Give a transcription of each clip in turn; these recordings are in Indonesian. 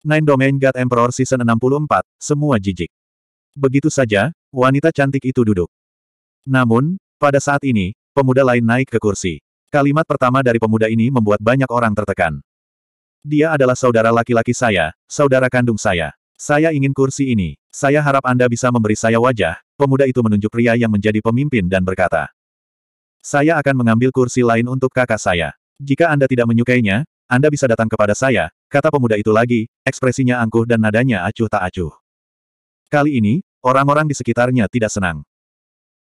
Nine Domain God Emperor Season 64, semua jijik. Begitu saja, wanita cantik itu duduk. Namun, pada saat ini, pemuda lain naik ke kursi. Kalimat pertama dari pemuda ini membuat banyak orang tertekan. Dia adalah saudara laki-laki saya, saudara kandung saya. Saya ingin kursi ini. Saya harap Anda bisa memberi saya wajah. Pemuda itu menunjuk pria yang menjadi pemimpin dan berkata, Saya akan mengambil kursi lain untuk kakak saya. Jika Anda tidak menyukainya, Anda bisa datang kepada saya, Kata pemuda itu lagi, ekspresinya angkuh dan nadanya acuh tak acuh. Kali ini, orang-orang di sekitarnya tidak senang.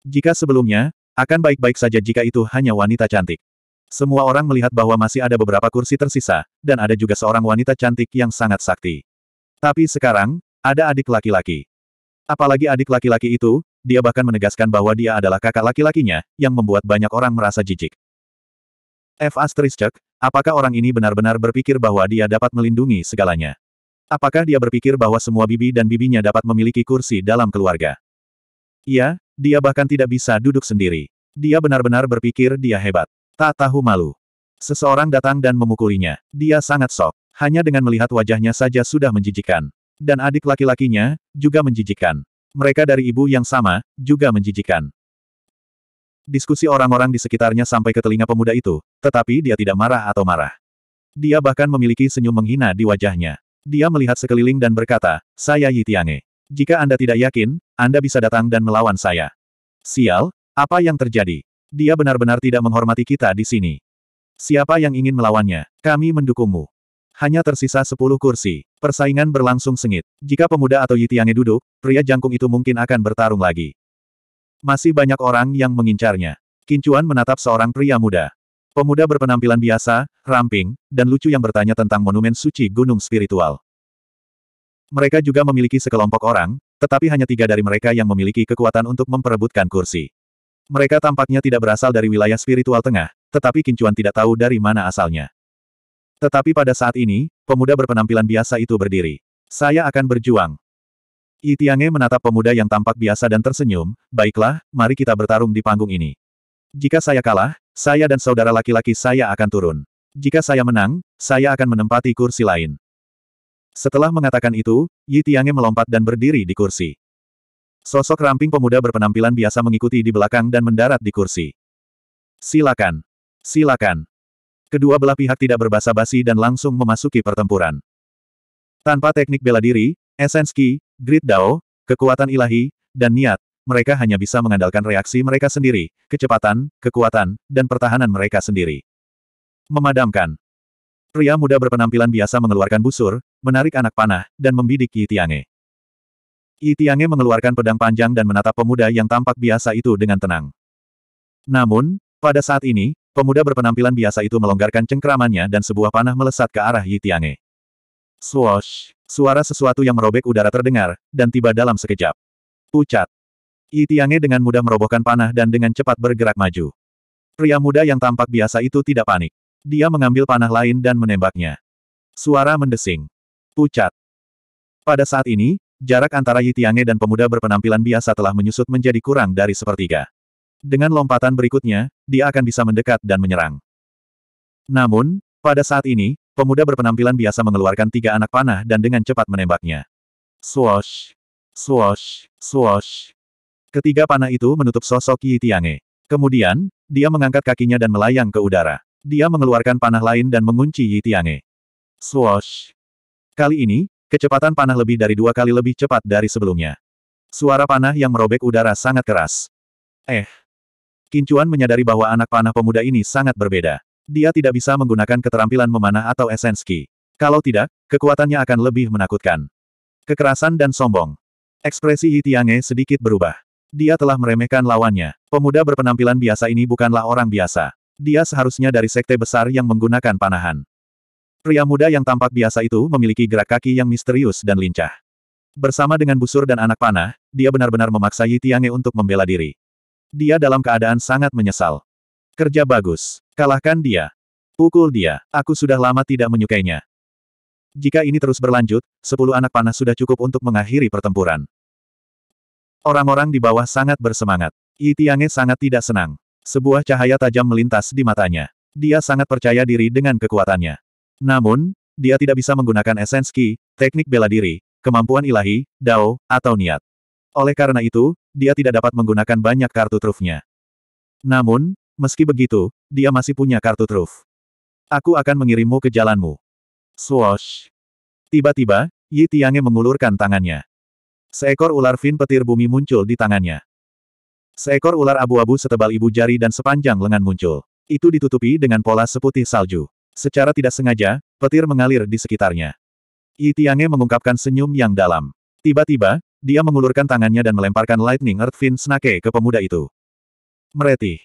Jika sebelumnya, akan baik-baik saja jika itu hanya wanita cantik. Semua orang melihat bahwa masih ada beberapa kursi tersisa, dan ada juga seorang wanita cantik yang sangat sakti. Tapi sekarang, ada adik laki-laki. Apalagi adik laki-laki itu, dia bahkan menegaskan bahwa dia adalah kakak laki-lakinya, yang membuat banyak orang merasa jijik. F asterisk, apakah orang ini benar-benar berpikir bahwa dia dapat melindungi segalanya? Apakah dia berpikir bahwa semua bibi dan bibinya dapat memiliki kursi dalam keluarga? Iya, dia bahkan tidak bisa duduk sendiri. Dia benar-benar berpikir dia hebat. Tak tahu malu. Seseorang datang dan memukulinya. Dia sangat sok. Hanya dengan melihat wajahnya saja sudah menjijikan. Dan adik laki-lakinya, juga menjijikan. Mereka dari ibu yang sama, juga menjijikan diskusi orang-orang di sekitarnya sampai ke telinga pemuda itu, tetapi dia tidak marah atau marah. Dia bahkan memiliki senyum menghina di wajahnya. Dia melihat sekeliling dan berkata, saya Yi Tiange. Jika Anda tidak yakin, Anda bisa datang dan melawan saya. Sial, apa yang terjadi? Dia benar-benar tidak menghormati kita di sini. Siapa yang ingin melawannya? Kami mendukungmu. Hanya tersisa sepuluh kursi. Persaingan berlangsung sengit. Jika pemuda atau Yi Tiange duduk, pria jangkung itu mungkin akan bertarung lagi. Masih banyak orang yang mengincarnya. Kincuan menatap seorang pria muda. Pemuda berpenampilan biasa, ramping, dan lucu yang bertanya tentang monumen suci gunung spiritual. Mereka juga memiliki sekelompok orang, tetapi hanya tiga dari mereka yang memiliki kekuatan untuk memperebutkan kursi. Mereka tampaknya tidak berasal dari wilayah spiritual tengah, tetapi Kincuan tidak tahu dari mana asalnya. Tetapi pada saat ini, pemuda berpenampilan biasa itu berdiri. Saya akan berjuang. Yitiange menatap pemuda yang tampak biasa dan tersenyum, baiklah, mari kita bertarung di panggung ini. Jika saya kalah, saya dan saudara laki-laki saya akan turun. Jika saya menang, saya akan menempati kursi lain. Setelah mengatakan itu, Yitiange melompat dan berdiri di kursi. Sosok ramping pemuda berpenampilan biasa mengikuti di belakang dan mendarat di kursi. Silakan. Silakan. Kedua belah pihak tidak berbasa-basi dan langsung memasuki pertempuran. Tanpa teknik bela diri, esenski, Grid Dao, kekuatan ilahi, dan niat, mereka hanya bisa mengandalkan reaksi mereka sendiri, kecepatan, kekuatan, dan pertahanan mereka sendiri. Memadamkan. Pria muda berpenampilan biasa mengeluarkan busur, menarik anak panah, dan membidik Yi Tiange. Yi Tiange mengeluarkan pedang panjang dan menatap pemuda yang tampak biasa itu dengan tenang. Namun, pada saat ini, pemuda berpenampilan biasa itu melonggarkan cengkeramannya dan sebuah panah melesat ke arah Yi Tiange. Swoosh! Suara sesuatu yang merobek udara terdengar, dan tiba dalam sekejap. Pucat. Yi dengan mudah merobohkan panah dan dengan cepat bergerak maju. Pria muda yang tampak biasa itu tidak panik. Dia mengambil panah lain dan menembaknya. Suara mendesing. Pucat. Pada saat ini, jarak antara Yi dan pemuda berpenampilan biasa telah menyusut menjadi kurang dari sepertiga. Dengan lompatan berikutnya, dia akan bisa mendekat dan menyerang. Namun, pada saat ini, Pemuda berpenampilan biasa mengeluarkan tiga anak panah dan dengan cepat menembaknya. Swash! Swash! Swash! Ketiga panah itu menutup sosok Yi Tiange. Kemudian, dia mengangkat kakinya dan melayang ke udara. Dia mengeluarkan panah lain dan mengunci Yi Tiange. Swash! Kali ini, kecepatan panah lebih dari dua kali lebih cepat dari sebelumnya. Suara panah yang merobek udara sangat keras. Eh! Kincuan menyadari bahwa anak panah pemuda ini sangat berbeda. Dia tidak bisa menggunakan keterampilan memanah atau esenski. Kalau tidak, kekuatannya akan lebih menakutkan. Kekerasan dan sombong. Ekspresi Tiange sedikit berubah. Dia telah meremehkan lawannya. Pemuda berpenampilan biasa ini bukanlah orang biasa. Dia seharusnya dari sekte besar yang menggunakan panahan. Pria muda yang tampak biasa itu memiliki gerak kaki yang misterius dan lincah. Bersama dengan busur dan anak panah, dia benar-benar memaksa Yi Tiange untuk membela diri. Dia dalam keadaan sangat menyesal. Kerja bagus. Kalahkan dia. Pukul dia. Aku sudah lama tidak menyukainya. Jika ini terus berlanjut, sepuluh anak panah sudah cukup untuk mengakhiri pertempuran. Orang-orang di bawah sangat bersemangat. Yi Tiange sangat tidak senang. Sebuah cahaya tajam melintas di matanya. Dia sangat percaya diri dengan kekuatannya. Namun, dia tidak bisa menggunakan esensi, ki, teknik bela diri, kemampuan ilahi, dao, atau niat. Oleh karena itu, dia tidak dapat menggunakan banyak kartu trufnya. Namun, Meski begitu, dia masih punya kartu truf. Aku akan mengirimmu ke jalanmu. Swoosh. Tiba-tiba, Yi Tiange mengulurkan tangannya. Seekor ular fin petir bumi muncul di tangannya. Seekor ular abu-abu setebal ibu jari dan sepanjang lengan muncul. Itu ditutupi dengan pola seputih salju. Secara tidak sengaja, petir mengalir di sekitarnya. Yi Tiange mengungkapkan senyum yang dalam. Tiba-tiba, dia mengulurkan tangannya dan melemparkan Lightning Earth Fin Snake ke pemuda itu. Meretih.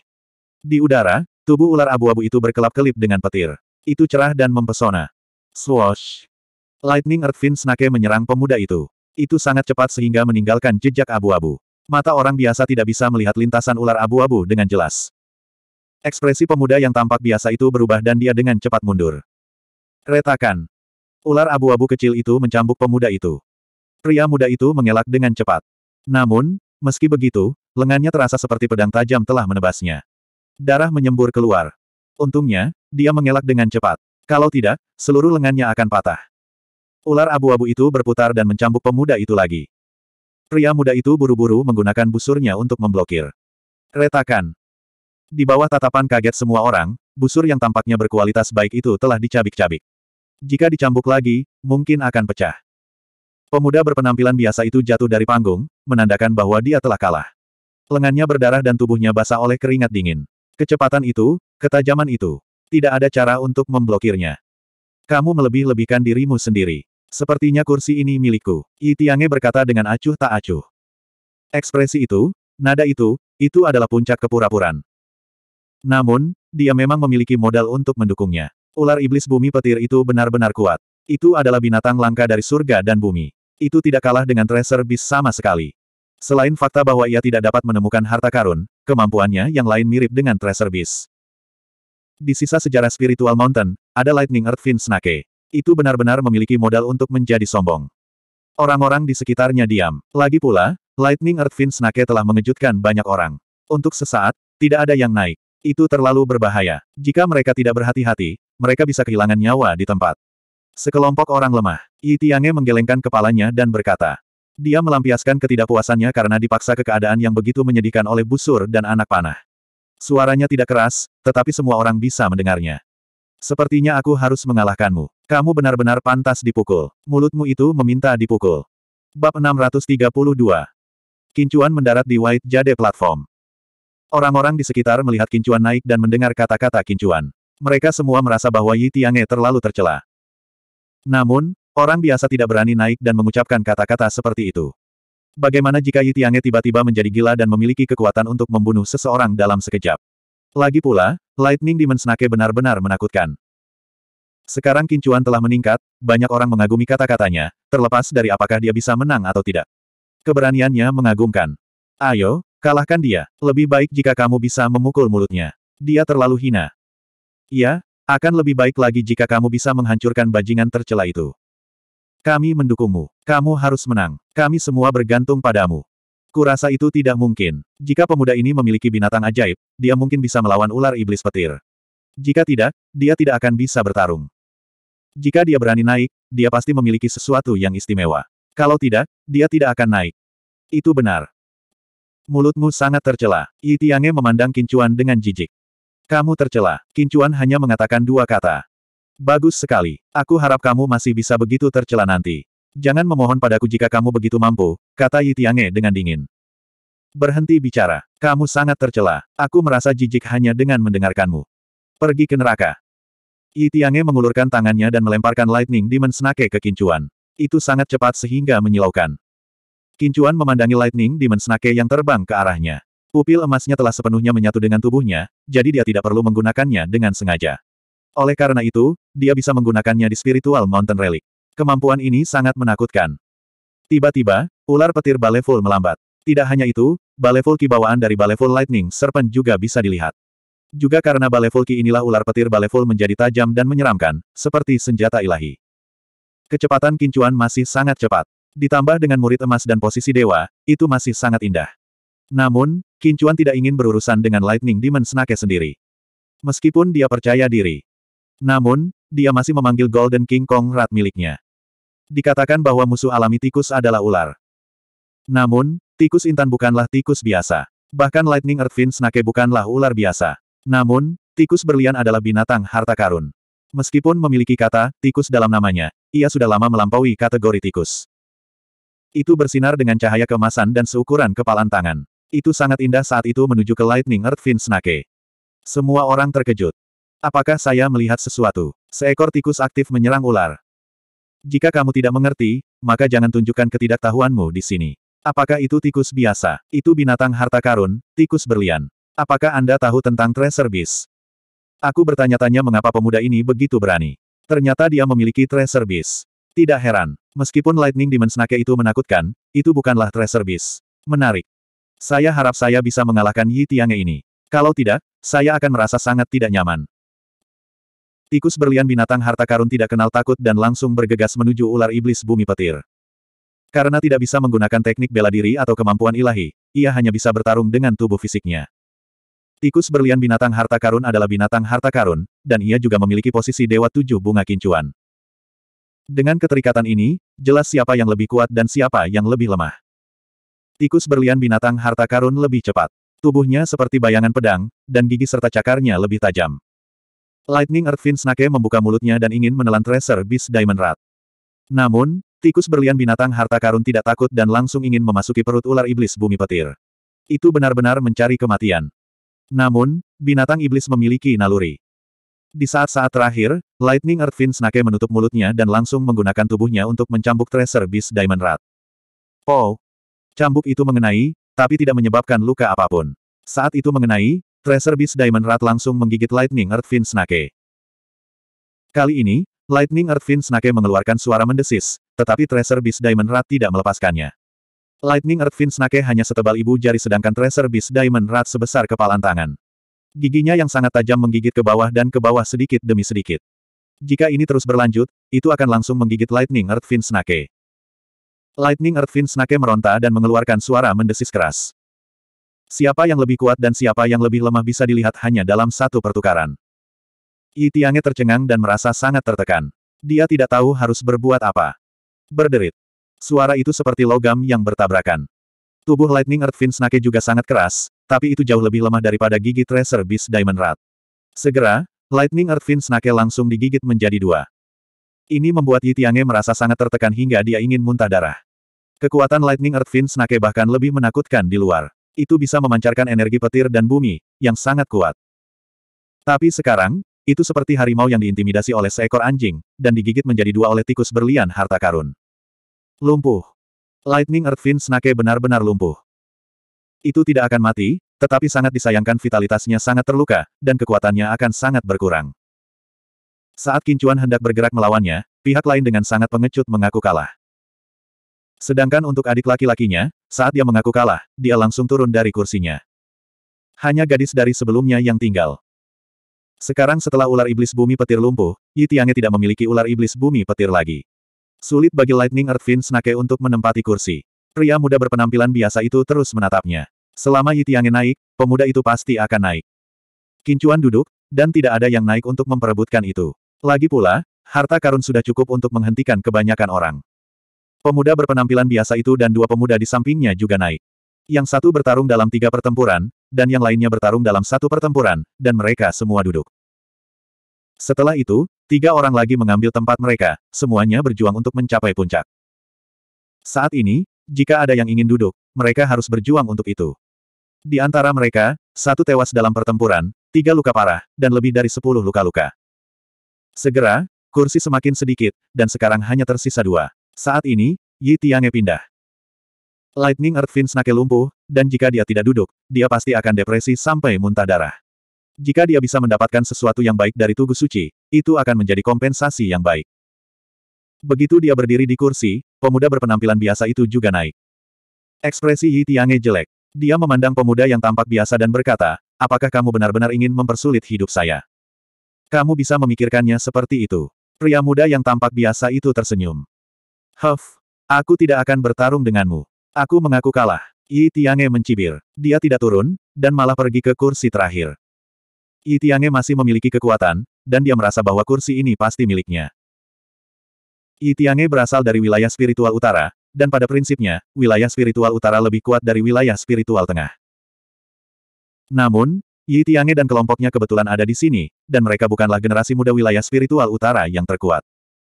Di udara, tubuh ular abu-abu itu berkelap-kelip dengan petir. Itu cerah dan mempesona. Swoosh! Lightning Earthfin Snake menyerang pemuda itu. Itu sangat cepat sehingga meninggalkan jejak abu-abu. Mata orang biasa tidak bisa melihat lintasan ular abu-abu dengan jelas. Ekspresi pemuda yang tampak biasa itu berubah dan dia dengan cepat mundur. Retakan. Ular abu-abu kecil itu mencambuk pemuda itu. Pria muda itu mengelak dengan cepat. Namun, meski begitu, lengannya terasa seperti pedang tajam telah menebasnya. Darah menyembur keluar. Untungnya, dia mengelak dengan cepat. Kalau tidak, seluruh lengannya akan patah. Ular abu-abu itu berputar dan mencambuk pemuda itu lagi. Pria muda itu buru-buru menggunakan busurnya untuk memblokir. Retakan. Di bawah tatapan kaget semua orang, busur yang tampaknya berkualitas baik itu telah dicabik-cabik. Jika dicambuk lagi, mungkin akan pecah. Pemuda berpenampilan biasa itu jatuh dari panggung, menandakan bahwa dia telah kalah. Lengannya berdarah dan tubuhnya basah oleh keringat dingin. Kecepatan itu, ketajaman itu. Tidak ada cara untuk memblokirnya. Kamu melebih-lebihkan dirimu sendiri. Sepertinya kursi ini milikku. Itiange berkata dengan acuh tak acuh. Ekspresi itu, nada itu, itu adalah puncak kepura-puran. Namun, dia memang memiliki modal untuk mendukungnya. Ular iblis bumi petir itu benar-benar kuat. Itu adalah binatang langka dari surga dan bumi. Itu tidak kalah dengan Tracer bis sama sekali. Selain fakta bahwa ia tidak dapat menemukan harta karun, kemampuannya yang lain mirip dengan Tracer Beast. Di sisa sejarah Spiritual Mountain, ada Lightning Earth Fin Snake. Itu benar-benar memiliki modal untuk menjadi sombong. Orang-orang di sekitarnya diam. Lagi pula, Lightning Earth Fin Snake telah mengejutkan banyak orang. Untuk sesaat, tidak ada yang naik. Itu terlalu berbahaya. Jika mereka tidak berhati-hati, mereka bisa kehilangan nyawa di tempat. Sekelompok orang lemah, Yi Tiange menggelengkan kepalanya dan berkata, dia melampiaskan ketidakpuasannya karena dipaksa ke keadaan yang begitu menyedihkan oleh busur dan anak panah. Suaranya tidak keras, tetapi semua orang bisa mendengarnya. Sepertinya aku harus mengalahkanmu. Kamu benar-benar pantas dipukul. Mulutmu itu meminta dipukul. Bab 632. Kincuan mendarat di White Jade Platform. Orang-orang di sekitar melihat Kincuan naik dan mendengar kata-kata Kincuan. Mereka semua merasa bahwa Yi Tiange terlalu tercela. Namun, Orang biasa tidak berani naik dan mengucapkan kata-kata seperti itu. Bagaimana jika Tiange tiba-tiba menjadi gila dan memiliki kekuatan untuk membunuh seseorang dalam sekejap? Lagi pula, Lightning Dimensnake benar-benar menakutkan. Sekarang kincuan telah meningkat, banyak orang mengagumi kata-katanya, terlepas dari apakah dia bisa menang atau tidak. Keberaniannya mengagumkan. Ayo, kalahkan dia. Lebih baik jika kamu bisa memukul mulutnya. Dia terlalu hina. Iya, akan lebih baik lagi jika kamu bisa menghancurkan bajingan tercela itu. Kami mendukungmu. Kamu harus menang. Kami semua bergantung padamu. Kurasa itu tidak mungkin. Jika pemuda ini memiliki binatang ajaib, dia mungkin bisa melawan ular iblis petir. Jika tidak, dia tidak akan bisa bertarung. Jika dia berani naik, dia pasti memiliki sesuatu yang istimewa. Kalau tidak, dia tidak akan naik. Itu benar. Mulutmu sangat tercela. Yitiange memandang Kincuan dengan jijik. Kamu tercela. Kincuan hanya mengatakan dua kata. Bagus sekali. Aku harap kamu masih bisa begitu tercela nanti. Jangan memohon padaku jika kamu begitu mampu, kata Yi Tiange dengan dingin. Berhenti bicara. Kamu sangat tercela. Aku merasa jijik hanya dengan mendengarkanmu. Pergi ke neraka. Yi Tiange mengulurkan tangannya dan melemparkan Lightning Demon Snake ke Kincuan. Itu sangat cepat sehingga menyilaukan. Kincuan memandangi Lightning Demon Snake yang terbang ke arahnya. Pupil emasnya telah sepenuhnya menyatu dengan tubuhnya, jadi dia tidak perlu menggunakannya dengan sengaja. Oleh karena itu, dia bisa menggunakannya di spiritual mountain relic. Kemampuan ini sangat menakutkan. Tiba-tiba, ular petir Baleful melambat. Tidak hanya itu, Baleful Ki bawaan dari Baleful Lightning Serpent juga bisa dilihat. Juga karena Baleful Ki inilah ular petir Baleful menjadi tajam dan menyeramkan, seperti senjata ilahi. Kecepatan kincuan masih sangat cepat. Ditambah dengan murid emas dan posisi dewa, itu masih sangat indah. Namun, Kincuan tidak ingin berurusan dengan Lightning Demon Snake sendiri. Meskipun dia percaya diri, namun, dia masih memanggil Golden King Kong Rat miliknya. Dikatakan bahwa musuh alami tikus adalah ular. Namun, tikus intan bukanlah tikus biasa. Bahkan Lightning Earthfin Snake bukanlah ular biasa. Namun, tikus berlian adalah binatang harta karun. Meskipun memiliki kata, tikus dalam namanya, ia sudah lama melampaui kategori tikus. Itu bersinar dengan cahaya kemasan dan seukuran kepalan tangan. Itu sangat indah saat itu menuju ke Lightning Earthfin Snake. Semua orang terkejut. Apakah saya melihat sesuatu? Seekor tikus aktif menyerang ular. Jika kamu tidak mengerti, maka jangan tunjukkan ketidaktahuanmu di sini. Apakah itu tikus biasa? Itu binatang harta karun, tikus berlian. Apakah Anda tahu tentang Treasure Beast? Aku bertanya-tanya mengapa pemuda ini begitu berani. Ternyata dia memiliki Treasure Beast. Tidak heran, meskipun Lightning Demon Snake itu menakutkan, itu bukanlah Treasure Beast. Menarik. Saya harap saya bisa mengalahkan Yi Tiange ini. Kalau tidak, saya akan merasa sangat tidak nyaman. Tikus berlian binatang harta karun tidak kenal takut dan langsung bergegas menuju ular iblis bumi petir. Karena tidak bisa menggunakan teknik bela diri atau kemampuan ilahi, ia hanya bisa bertarung dengan tubuh fisiknya. Tikus berlian binatang harta karun adalah binatang harta karun, dan ia juga memiliki posisi Dewa Tujuh Bunga Kincuan. Dengan keterikatan ini, jelas siapa yang lebih kuat dan siapa yang lebih lemah. Tikus berlian binatang harta karun lebih cepat. Tubuhnya seperti bayangan pedang, dan gigi serta cakarnya lebih tajam. Lightning Earth Fin Snake membuka mulutnya dan ingin menelan Tracer Beast Diamond Rat. Namun, tikus berlian binatang harta karun tidak takut dan langsung ingin memasuki perut ular iblis bumi petir. Itu benar-benar mencari kematian. Namun, binatang iblis memiliki naluri. Di saat-saat terakhir, Lightning Earth Fin Snake menutup mulutnya dan langsung menggunakan tubuhnya untuk mencambuk Tracer Beast Diamond Rat. Oh! Cambuk itu mengenai, tapi tidak menyebabkan luka apapun. Saat itu mengenai, Tracer Beast Diamond Rat langsung menggigit Lightning Earth Fin Snake. Kali ini, Lightning Earth Fin Snake mengeluarkan suara mendesis, tetapi Tracer Beast Diamond Rat tidak melepaskannya. Lightning Earth Fin Snake hanya setebal ibu jari sedangkan Tracer Beast Diamond Rat sebesar kepalan tangan. Giginya yang sangat tajam menggigit ke bawah dan ke bawah sedikit demi sedikit. Jika ini terus berlanjut, itu akan langsung menggigit Lightning Earth Fin Snake. Lightning Earth Fin Snake meronta dan mengeluarkan suara mendesis keras. Siapa yang lebih kuat dan siapa yang lebih lemah bisa dilihat hanya dalam satu pertukaran. Yi Tiange tercengang dan merasa sangat tertekan. Dia tidak tahu harus berbuat apa. Berderit. Suara itu seperti logam yang bertabrakan. Tubuh Lightning Earth Fin Snake juga sangat keras, tapi itu jauh lebih lemah daripada gigi Tracer Beast Diamond Rat. Segera, Lightning Earth Fin Snake langsung digigit menjadi dua. Ini membuat Yi Tiange merasa sangat tertekan hingga dia ingin muntah darah. Kekuatan Lightning Earth Fin Snake bahkan lebih menakutkan di luar itu bisa memancarkan energi petir dan bumi, yang sangat kuat. Tapi sekarang, itu seperti harimau yang diintimidasi oleh seekor anjing, dan digigit menjadi dua oleh tikus berlian harta karun. Lumpuh. Lightning Earthfin Snake benar-benar lumpuh. Itu tidak akan mati, tetapi sangat disayangkan vitalitasnya sangat terluka, dan kekuatannya akan sangat berkurang. Saat Kincuan hendak bergerak melawannya, pihak lain dengan sangat pengecut mengaku kalah. Sedangkan untuk adik laki-lakinya, saat dia mengaku kalah, dia langsung turun dari kursinya. Hanya gadis dari sebelumnya yang tinggal. Sekarang setelah ular iblis bumi petir lumpuh, Yi Tiange tidak memiliki ular iblis bumi petir lagi. Sulit bagi Lightning earth Fin Snake untuk menempati kursi. Pria muda berpenampilan biasa itu terus menatapnya. Selama Yi Tiange naik, pemuda itu pasti akan naik. Kincuan duduk, dan tidak ada yang naik untuk memperebutkan itu. Lagi pula, harta karun sudah cukup untuk menghentikan kebanyakan orang. Pemuda berpenampilan biasa itu dan dua pemuda di sampingnya juga naik. Yang satu bertarung dalam tiga pertempuran, dan yang lainnya bertarung dalam satu pertempuran, dan mereka semua duduk. Setelah itu, tiga orang lagi mengambil tempat mereka, semuanya berjuang untuk mencapai puncak. Saat ini, jika ada yang ingin duduk, mereka harus berjuang untuk itu. Di antara mereka, satu tewas dalam pertempuran, tiga luka parah, dan lebih dari sepuluh luka-luka. Segera, kursi semakin sedikit, dan sekarang hanya tersisa dua. Saat ini, Yi Tiange pindah. Lightning Earth Fins Nake lumpuh, dan jika dia tidak duduk, dia pasti akan depresi sampai muntah darah. Jika dia bisa mendapatkan sesuatu yang baik dari tubuh suci, itu akan menjadi kompensasi yang baik. Begitu dia berdiri di kursi, pemuda berpenampilan biasa itu juga naik. Ekspresi Yi Tiange jelek. Dia memandang pemuda yang tampak biasa dan berkata, apakah kamu benar-benar ingin mempersulit hidup saya? Kamu bisa memikirkannya seperti itu. Pria muda yang tampak biasa itu tersenyum. Huff, aku tidak akan bertarung denganmu. Aku mengaku kalah. Yi Tiange mencibir. Dia tidak turun, dan malah pergi ke kursi terakhir. Yi Tiange masih memiliki kekuatan, dan dia merasa bahwa kursi ini pasti miliknya. Yi Tiange berasal dari wilayah spiritual utara, dan pada prinsipnya, wilayah spiritual utara lebih kuat dari wilayah spiritual tengah. Namun, Yi Tiange dan kelompoknya kebetulan ada di sini, dan mereka bukanlah generasi muda wilayah spiritual utara yang terkuat.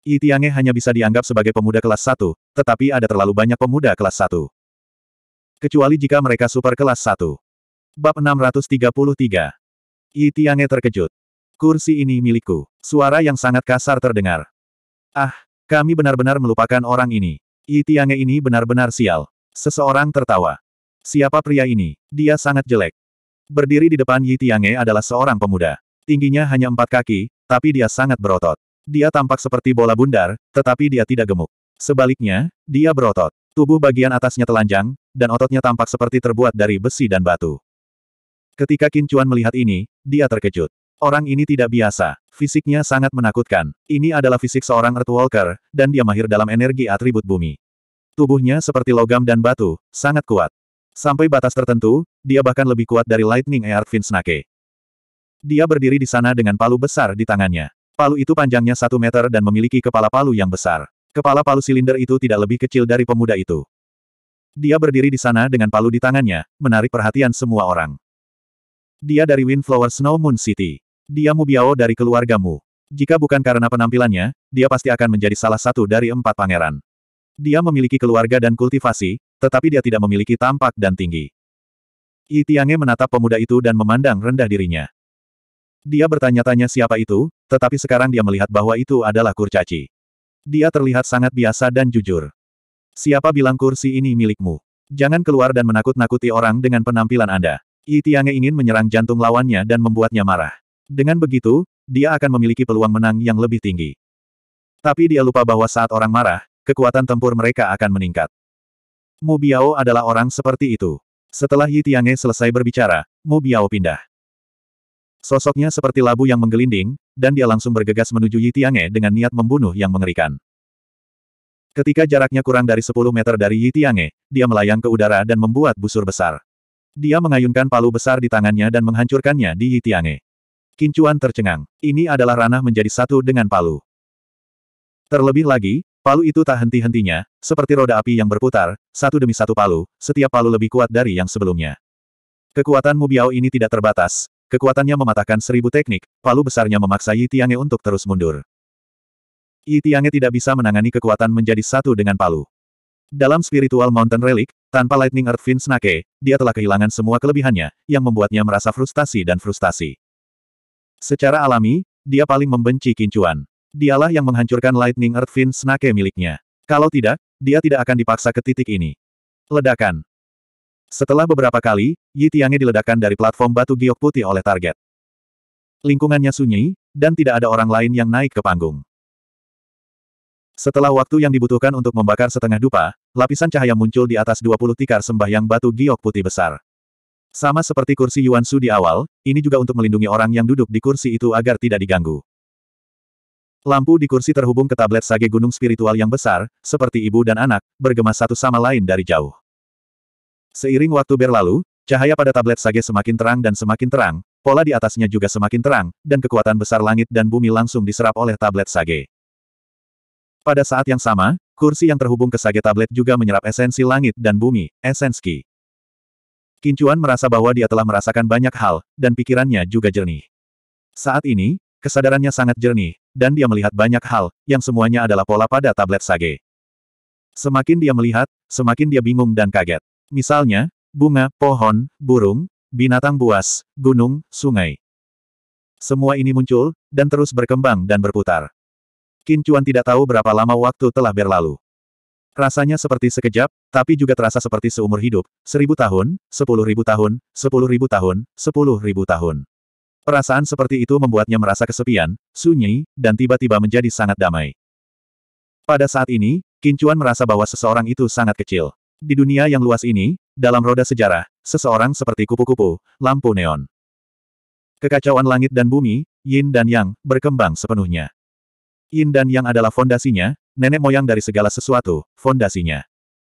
Yi hanya bisa dianggap sebagai pemuda kelas 1, tetapi ada terlalu banyak pemuda kelas 1. Kecuali jika mereka super kelas 1. Bab 633. Yi terkejut. Kursi ini milikku. Suara yang sangat kasar terdengar. Ah, kami benar-benar melupakan orang ini. Yi ini benar-benar sial. Seseorang tertawa. Siapa pria ini? Dia sangat jelek. Berdiri di depan Yi adalah seorang pemuda. Tingginya hanya empat kaki, tapi dia sangat berotot. Dia tampak seperti bola bundar, tetapi dia tidak gemuk. Sebaliknya, dia berotot. Tubuh bagian atasnya telanjang, dan ototnya tampak seperti terbuat dari besi dan batu. Ketika Qin melihat ini, dia terkejut. Orang ini tidak biasa. Fisiknya sangat menakutkan. Ini adalah fisik seorang Earthwalker, dan dia mahir dalam energi atribut bumi. Tubuhnya seperti logam dan batu, sangat kuat. Sampai batas tertentu, dia bahkan lebih kuat dari Lightning Earth Finsnake. Dia berdiri di sana dengan palu besar di tangannya. Palu itu panjangnya satu meter dan memiliki kepala palu yang besar. Kepala palu silinder itu tidak lebih kecil dari pemuda itu. Dia berdiri di sana dengan palu di tangannya, menarik perhatian semua orang. Dia dari Windflower Snow Moon City. Dia Mubiao dari keluargamu. Jika bukan karena penampilannya, dia pasti akan menjadi salah satu dari empat pangeran. Dia memiliki keluarga dan kultivasi, tetapi dia tidak memiliki tampak dan tinggi. Yi Tiange menatap pemuda itu dan memandang rendah dirinya. Dia bertanya-tanya siapa itu, tetapi sekarang dia melihat bahwa itu adalah kurcaci. Dia terlihat sangat biasa dan jujur. Siapa bilang kursi ini milikmu? Jangan keluar dan menakut-nakuti orang dengan penampilan Anda. Yi Tiange ingin menyerang jantung lawannya dan membuatnya marah. Dengan begitu, dia akan memiliki peluang menang yang lebih tinggi. Tapi dia lupa bahwa saat orang marah, kekuatan tempur mereka akan meningkat. Mu Biao adalah orang seperti itu. Setelah Yi Tiange selesai berbicara, Mu Biao pindah. Sosoknya seperti labu yang menggelinding, dan dia langsung bergegas menuju Yi Tiange dengan niat membunuh yang mengerikan. Ketika jaraknya kurang dari 10 meter dari Yi Tiange, dia melayang ke udara dan membuat busur besar. Dia mengayunkan palu besar di tangannya dan menghancurkannya di Yi Tiange. Kincuan tercengang. Ini adalah ranah menjadi satu dengan palu. Terlebih lagi, palu itu tak henti-hentinya, seperti roda api yang berputar, satu demi satu palu, setiap palu lebih kuat dari yang sebelumnya. Kekuatan Mubiao ini tidak terbatas, Kekuatannya mematahkan seribu teknik, palu besarnya memaksa Yi Tiange untuk terus mundur. Yi Tiange tidak bisa menangani kekuatan menjadi satu dengan palu. Dalam spiritual mountain relic, tanpa lightning earth fin snake, dia telah kehilangan semua kelebihannya, yang membuatnya merasa frustasi dan frustasi. Secara alami, dia paling membenci kincuan. Dialah yang menghancurkan lightning earth fin snake miliknya. Kalau tidak, dia tidak akan dipaksa ke titik ini. Ledakan. Setelah beberapa kali, Yi Tiange diledakkan dari platform batu giok putih oleh target. Lingkungannya sunyi, dan tidak ada orang lain yang naik ke panggung. Setelah waktu yang dibutuhkan untuk membakar setengah dupa, lapisan cahaya muncul di atas 20 tikar sembahyang batu giok putih besar. Sama seperti kursi Yuan Su di awal, ini juga untuk melindungi orang yang duduk di kursi itu agar tidak diganggu. Lampu di kursi terhubung ke tablet sage gunung spiritual yang besar, seperti ibu dan anak, bergema satu sama lain dari jauh. Seiring waktu berlalu, cahaya pada tablet sage semakin terang dan semakin terang, pola di atasnya juga semakin terang, dan kekuatan besar langit dan bumi langsung diserap oleh tablet sage. Pada saat yang sama, kursi yang terhubung ke sage tablet juga menyerap esensi langit dan bumi, esensi Kincuan merasa bahwa dia telah merasakan banyak hal, dan pikirannya juga jernih. Saat ini, kesadarannya sangat jernih, dan dia melihat banyak hal, yang semuanya adalah pola pada tablet sage. Semakin dia melihat, semakin dia bingung dan kaget. Misalnya, bunga, pohon, burung, binatang buas, gunung, sungai. Semua ini muncul, dan terus berkembang dan berputar. Qin Chuan tidak tahu berapa lama waktu telah berlalu. Rasanya seperti sekejap, tapi juga terasa seperti seumur hidup, seribu tahun, sepuluh ribu tahun, sepuluh ribu tahun, sepuluh ribu tahun. Perasaan seperti itu membuatnya merasa kesepian, sunyi, dan tiba-tiba menjadi sangat damai. Pada saat ini, Kincuan merasa bahwa seseorang itu sangat kecil. Di dunia yang luas ini, dalam roda sejarah, seseorang seperti kupu-kupu, lampu neon. Kekacauan langit dan bumi, yin dan yang, berkembang sepenuhnya. Yin dan yang adalah fondasinya, nenek moyang dari segala sesuatu, fondasinya.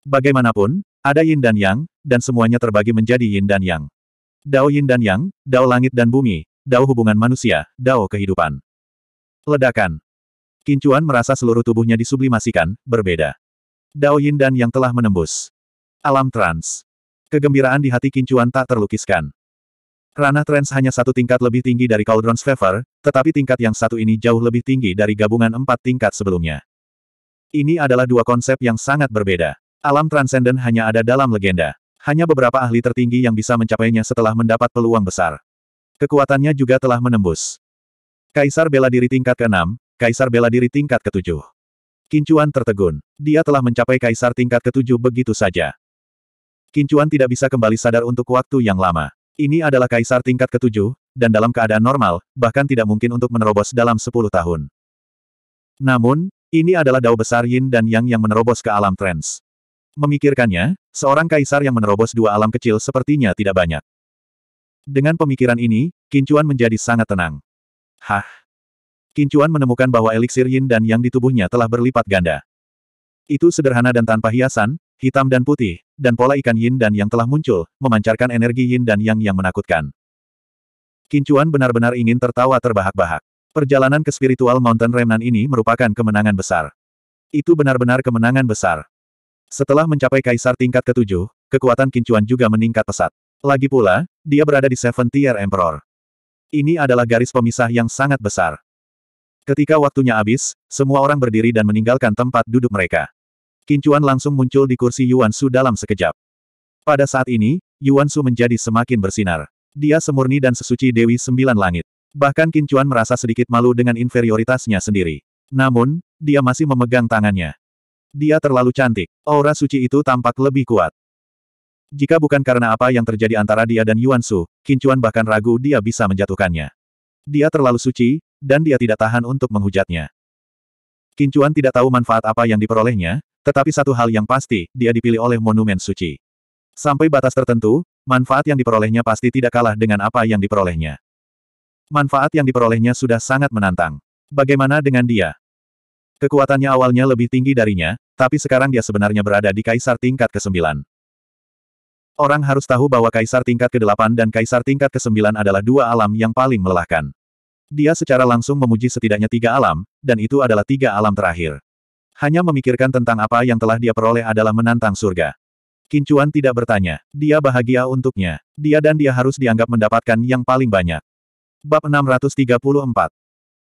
Bagaimanapun, ada yin dan yang, dan semuanya terbagi menjadi yin dan yang. Dao yin dan yang, dao langit dan bumi, dao hubungan manusia, dao kehidupan. Ledakan. Kincuan merasa seluruh tubuhnya disublimasikan, berbeda. Dao Yin dan yang telah menembus. Alam trans. Kegembiraan di hati Kincuan tak terlukiskan. Ranah trans hanya satu tingkat lebih tinggi dari Cauldron's Fever, tetapi tingkat yang satu ini jauh lebih tinggi dari gabungan empat tingkat sebelumnya. Ini adalah dua konsep yang sangat berbeda. Alam transenden hanya ada dalam legenda. Hanya beberapa ahli tertinggi yang bisa mencapainya setelah mendapat peluang besar. Kekuatannya juga telah menembus. Kaisar bela diri tingkat ke-6, Kaisar bela diri tingkat ke-7. Kincuan tertegun. Dia telah mencapai kaisar tingkat ketujuh begitu saja. Kincuan tidak bisa kembali sadar untuk waktu yang lama. Ini adalah kaisar tingkat ketujuh, dan dalam keadaan normal, bahkan tidak mungkin untuk menerobos dalam sepuluh tahun. Namun, ini adalah dao besar Yin dan Yang yang menerobos ke alam trans. Memikirkannya, seorang kaisar yang menerobos dua alam kecil sepertinya tidak banyak. Dengan pemikiran ini, Kincuan menjadi sangat tenang. Hah, Kincuan menemukan bahwa eliksir yin dan yang di tubuhnya telah berlipat ganda. Itu sederhana dan tanpa hiasan, hitam dan putih, dan pola ikan yin dan yang telah muncul, memancarkan energi yin dan yang yang menakutkan. Kincuan benar-benar ingin tertawa terbahak-bahak. Perjalanan ke spiritual mountain remnan ini merupakan kemenangan besar. Itu benar-benar kemenangan besar. Setelah mencapai kaisar tingkat ketujuh, kekuatan Kincuan juga meningkat pesat. Lagi pula, dia berada di Seven Tier Emperor. Ini adalah garis pemisah yang sangat besar. Ketika waktunya habis, semua orang berdiri dan meninggalkan tempat duduk mereka. Kincuan langsung muncul di kursi Yuan Su dalam sekejap. Pada saat ini, Yuan Su menjadi semakin bersinar. Dia semurni dan sesuci Dewi Sembilan Langit. Bahkan Kincuan merasa sedikit malu dengan inferioritasnya sendiri. Namun, dia masih memegang tangannya. Dia terlalu cantik. Aura suci itu tampak lebih kuat. Jika bukan karena apa yang terjadi antara dia dan Yuan Su, Kincuan bahkan ragu dia bisa menjatuhkannya. Dia terlalu suci, dan dia tidak tahan untuk menghujatnya. Kincuan tidak tahu manfaat apa yang diperolehnya, tetapi satu hal yang pasti, dia dipilih oleh monumen suci. Sampai batas tertentu, manfaat yang diperolehnya pasti tidak kalah dengan apa yang diperolehnya. Manfaat yang diperolehnya sudah sangat menantang. Bagaimana dengan dia? Kekuatannya awalnya lebih tinggi darinya, tapi sekarang dia sebenarnya berada di kaisar tingkat ke-9. Orang harus tahu bahwa kaisar tingkat ke-8 dan kaisar tingkat ke-9 adalah dua alam yang paling melelahkan. Dia secara langsung memuji setidaknya tiga alam, dan itu adalah tiga alam terakhir. Hanya memikirkan tentang apa yang telah dia peroleh adalah menantang surga. Kincuan tidak bertanya. Dia bahagia untuknya. Dia dan dia harus dianggap mendapatkan yang paling banyak. Bab 634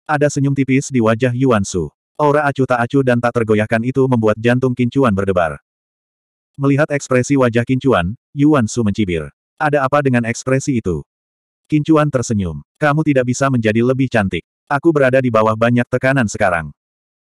Ada senyum tipis di wajah Yuan Su. Aura acu tak acu dan tak tergoyahkan itu membuat jantung Kincuan berdebar. Melihat ekspresi wajah Kincuan, Yuan Su mencibir. Ada apa dengan ekspresi itu? Kincuan tersenyum. Kamu tidak bisa menjadi lebih cantik. Aku berada di bawah banyak tekanan sekarang.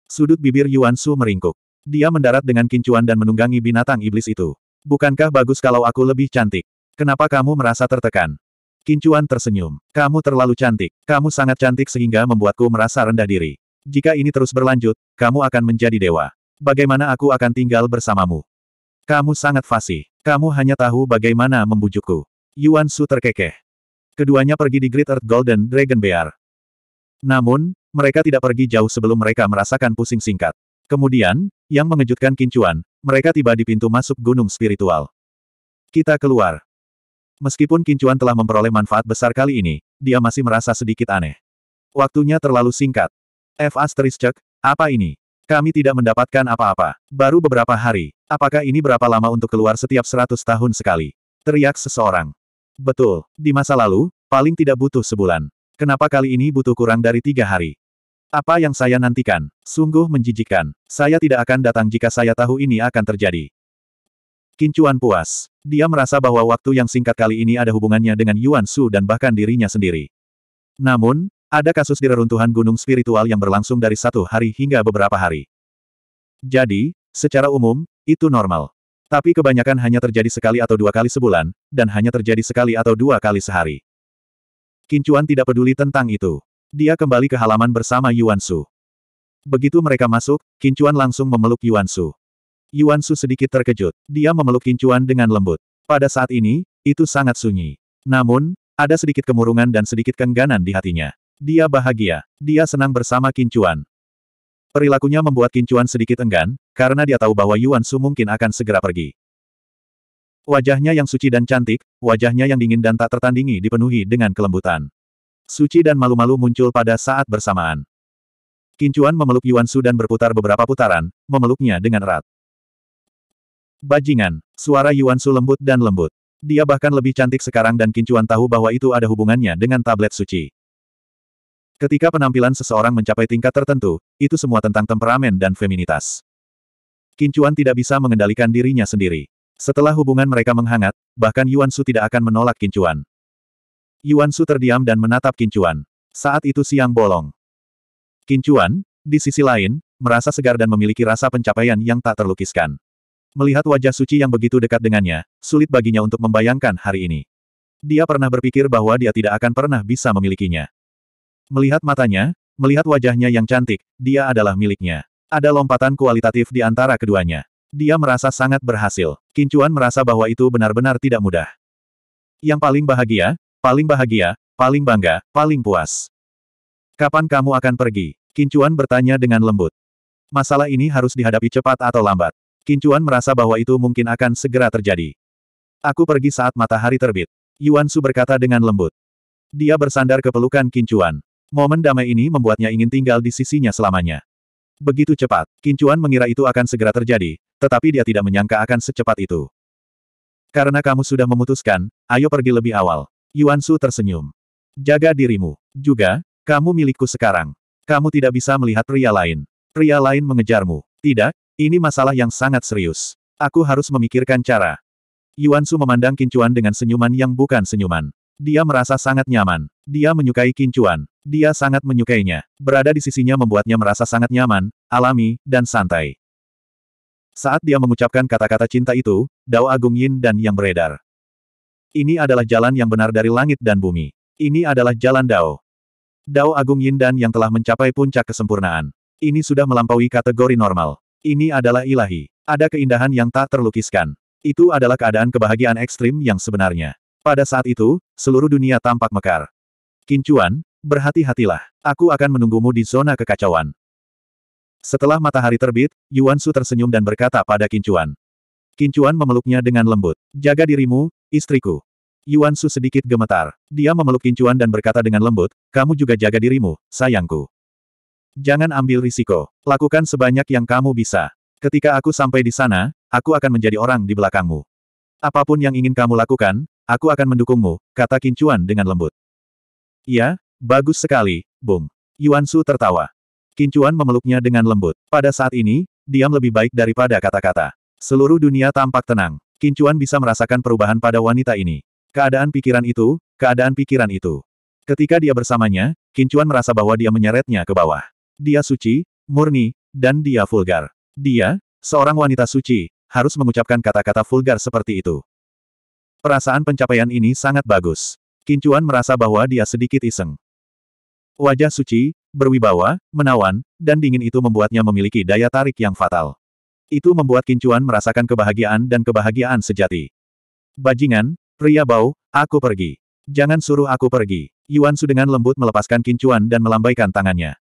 Sudut bibir Yuan Su meringkuk. Dia mendarat dengan kincuan dan menunggangi binatang iblis itu. Bukankah bagus kalau aku lebih cantik? Kenapa kamu merasa tertekan? Kincuan tersenyum. Kamu terlalu cantik. Kamu sangat cantik sehingga membuatku merasa rendah diri. Jika ini terus berlanjut, kamu akan menjadi dewa. Bagaimana aku akan tinggal bersamamu? Kamu sangat fasih. Kamu hanya tahu bagaimana membujukku. Yuan Su terkekeh. Keduanya pergi di Great Earth Golden Dragon Bear. Namun, mereka tidak pergi jauh sebelum mereka merasakan pusing singkat. Kemudian, yang mengejutkan Kincuan, mereka tiba di pintu masuk gunung spiritual. Kita keluar. Meskipun Kincuan telah memperoleh manfaat besar kali ini, dia masih merasa sedikit aneh. Waktunya terlalu singkat. F. cek, apa ini? Kami tidak mendapatkan apa-apa. Baru beberapa hari. Apakah ini berapa lama untuk keluar setiap seratus tahun sekali? Teriak seseorang. Betul, di masa lalu, paling tidak butuh sebulan. Kenapa kali ini butuh kurang dari tiga hari? Apa yang saya nantikan? Sungguh menjijikkan. Saya tidak akan datang jika saya tahu ini akan terjadi. Kincuan puas. Dia merasa bahwa waktu yang singkat kali ini ada hubungannya dengan Yuan Su dan bahkan dirinya sendiri. Namun, ada kasus di reruntuhan gunung spiritual yang berlangsung dari satu hari hingga beberapa hari. Jadi, secara umum, itu normal. Tapi kebanyakan hanya terjadi sekali atau dua kali sebulan, dan hanya terjadi sekali atau dua kali sehari. Kincuan tidak peduli tentang itu. Dia kembali ke halaman bersama Yuan Su. Begitu mereka masuk, Kincuan langsung memeluk Yuan Su. Yuan Su sedikit terkejut. Dia memeluk Kincuan dengan lembut. Pada saat ini, itu sangat sunyi. Namun, ada sedikit kemurungan dan sedikit kengganan di hatinya. Dia bahagia. Dia senang bersama Kincuan. Perilakunya membuat Kincuan sedikit enggan, karena dia tahu bahwa Yuan Su mungkin akan segera pergi. Wajahnya yang suci dan cantik, wajahnya yang dingin dan tak tertandingi dipenuhi dengan kelembutan. Suci dan malu-malu muncul pada saat bersamaan. Kincuan memeluk Yuan Su dan berputar beberapa putaran, memeluknya dengan erat. Bajingan, suara Yuan Su lembut dan lembut. Dia bahkan lebih cantik sekarang dan Kincuan tahu bahwa itu ada hubungannya dengan tablet suci. Ketika penampilan seseorang mencapai tingkat tertentu, itu semua tentang temperamen dan feminitas. Kincuan tidak bisa mengendalikan dirinya sendiri. Setelah hubungan mereka menghangat, bahkan Yuan Su tidak akan menolak Kincuan. Yuan Su terdiam dan menatap Kincuan. Saat itu siang bolong. Kincuan, di sisi lain, merasa segar dan memiliki rasa pencapaian yang tak terlukiskan. Melihat wajah suci yang begitu dekat dengannya, sulit baginya untuk membayangkan hari ini. Dia pernah berpikir bahwa dia tidak akan pernah bisa memilikinya. Melihat matanya, melihat wajahnya yang cantik, dia adalah miliknya. Ada lompatan kualitatif di antara keduanya. Dia merasa sangat berhasil. Kincuan merasa bahwa itu benar-benar tidak mudah. Yang paling bahagia, paling bahagia, paling bangga, paling puas. Kapan kamu akan pergi? Kincuan bertanya dengan lembut. Masalah ini harus dihadapi cepat atau lambat. Kincuan merasa bahwa itu mungkin akan segera terjadi. Aku pergi saat matahari terbit. Yuan Su berkata dengan lembut. Dia bersandar ke pelukan Kincuan. Momen damai ini membuatnya ingin tinggal di sisinya selamanya. Begitu cepat, Kincuan mengira itu akan segera terjadi, tetapi dia tidak menyangka akan secepat itu. Karena kamu sudah memutuskan, ayo pergi lebih awal. Yuan Su tersenyum. Jaga dirimu. Juga, kamu milikku sekarang. Kamu tidak bisa melihat pria lain. Pria lain mengejarmu. Tidak, ini masalah yang sangat serius. Aku harus memikirkan cara. Yuan Su memandang Kincuan dengan senyuman yang bukan senyuman. Dia merasa sangat nyaman. Dia menyukai Kincuan. Dia sangat menyukainya. Berada di sisinya membuatnya merasa sangat nyaman, alami, dan santai. Saat dia mengucapkan kata-kata cinta itu, Dao Agung Yin dan Yang beredar. Ini adalah jalan yang benar dari langit dan bumi. Ini adalah jalan Dao. Dao Agung Yin dan yang telah mencapai puncak kesempurnaan. Ini sudah melampaui kategori normal. Ini adalah ilahi. Ada keindahan yang tak terlukiskan. Itu adalah keadaan kebahagiaan ekstrim yang sebenarnya. Pada saat itu, seluruh dunia tampak mekar. Kincuan, Berhati-hatilah, aku akan menunggumu di zona kekacauan. Setelah matahari terbit, Yuan Su tersenyum dan berkata pada Kincuan. Kincuan memeluknya dengan lembut. Jaga dirimu, istriku. Yuan Su sedikit gemetar. Dia memeluk Kincuan dan berkata dengan lembut, kamu juga jaga dirimu, sayangku. Jangan ambil risiko. Lakukan sebanyak yang kamu bisa. Ketika aku sampai di sana, aku akan menjadi orang di belakangmu. Apapun yang ingin kamu lakukan, aku akan mendukungmu, kata Kincuan dengan lembut. Iya, Bagus sekali, Bung. Yuan Su tertawa. Kincuan memeluknya dengan lembut. Pada saat ini, diam lebih baik daripada kata-kata. Seluruh dunia tampak tenang. Kincuan bisa merasakan perubahan pada wanita ini. Keadaan pikiran itu, keadaan pikiran itu. Ketika dia bersamanya, Kincuan merasa bahwa dia menyeretnya ke bawah. Dia suci, murni, dan dia vulgar. Dia, seorang wanita suci, harus mengucapkan kata-kata vulgar seperti itu. Perasaan pencapaian ini sangat bagus. Kincuan merasa bahwa dia sedikit iseng. Wajah suci, berwibawa, menawan, dan dingin itu membuatnya memiliki daya tarik yang fatal. Itu membuat Kincuan merasakan kebahagiaan dan kebahagiaan sejati. Bajingan, pria bau, aku pergi. Jangan suruh aku pergi. Yuan Su dengan lembut melepaskan Kincuan dan melambaikan tangannya.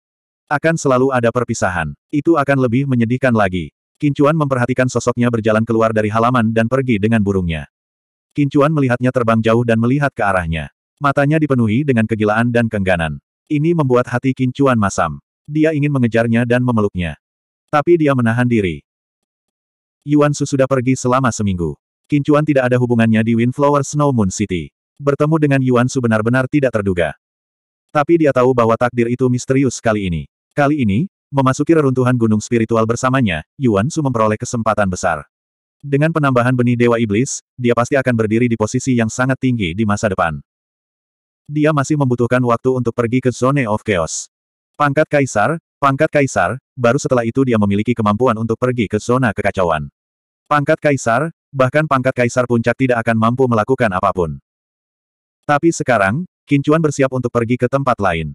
Akan selalu ada perpisahan. Itu akan lebih menyedihkan lagi. Kincuan memperhatikan sosoknya berjalan keluar dari halaman dan pergi dengan burungnya. Kincuan melihatnya terbang jauh dan melihat ke arahnya. Matanya dipenuhi dengan kegilaan dan kengganan. Ini membuat hati Kincuan masam. Dia ingin mengejarnya dan memeluknya. Tapi dia menahan diri. Yuan Su sudah pergi selama seminggu. Kincuan tidak ada hubungannya di Windflower Snow Moon City. Bertemu dengan Yuan Su benar-benar tidak terduga. Tapi dia tahu bahwa takdir itu misterius kali ini. Kali ini, memasuki reruntuhan gunung spiritual bersamanya, Yuan Su memperoleh kesempatan besar. Dengan penambahan benih Dewa Iblis, dia pasti akan berdiri di posisi yang sangat tinggi di masa depan. Dia masih membutuhkan waktu untuk pergi ke Zone of Chaos. Pangkat Kaisar, pangkat Kaisar, baru setelah itu dia memiliki kemampuan untuk pergi ke zona kekacauan. Pangkat Kaisar, bahkan pangkat Kaisar puncak tidak akan mampu melakukan apapun. Tapi sekarang, Kincuan bersiap untuk pergi ke tempat lain.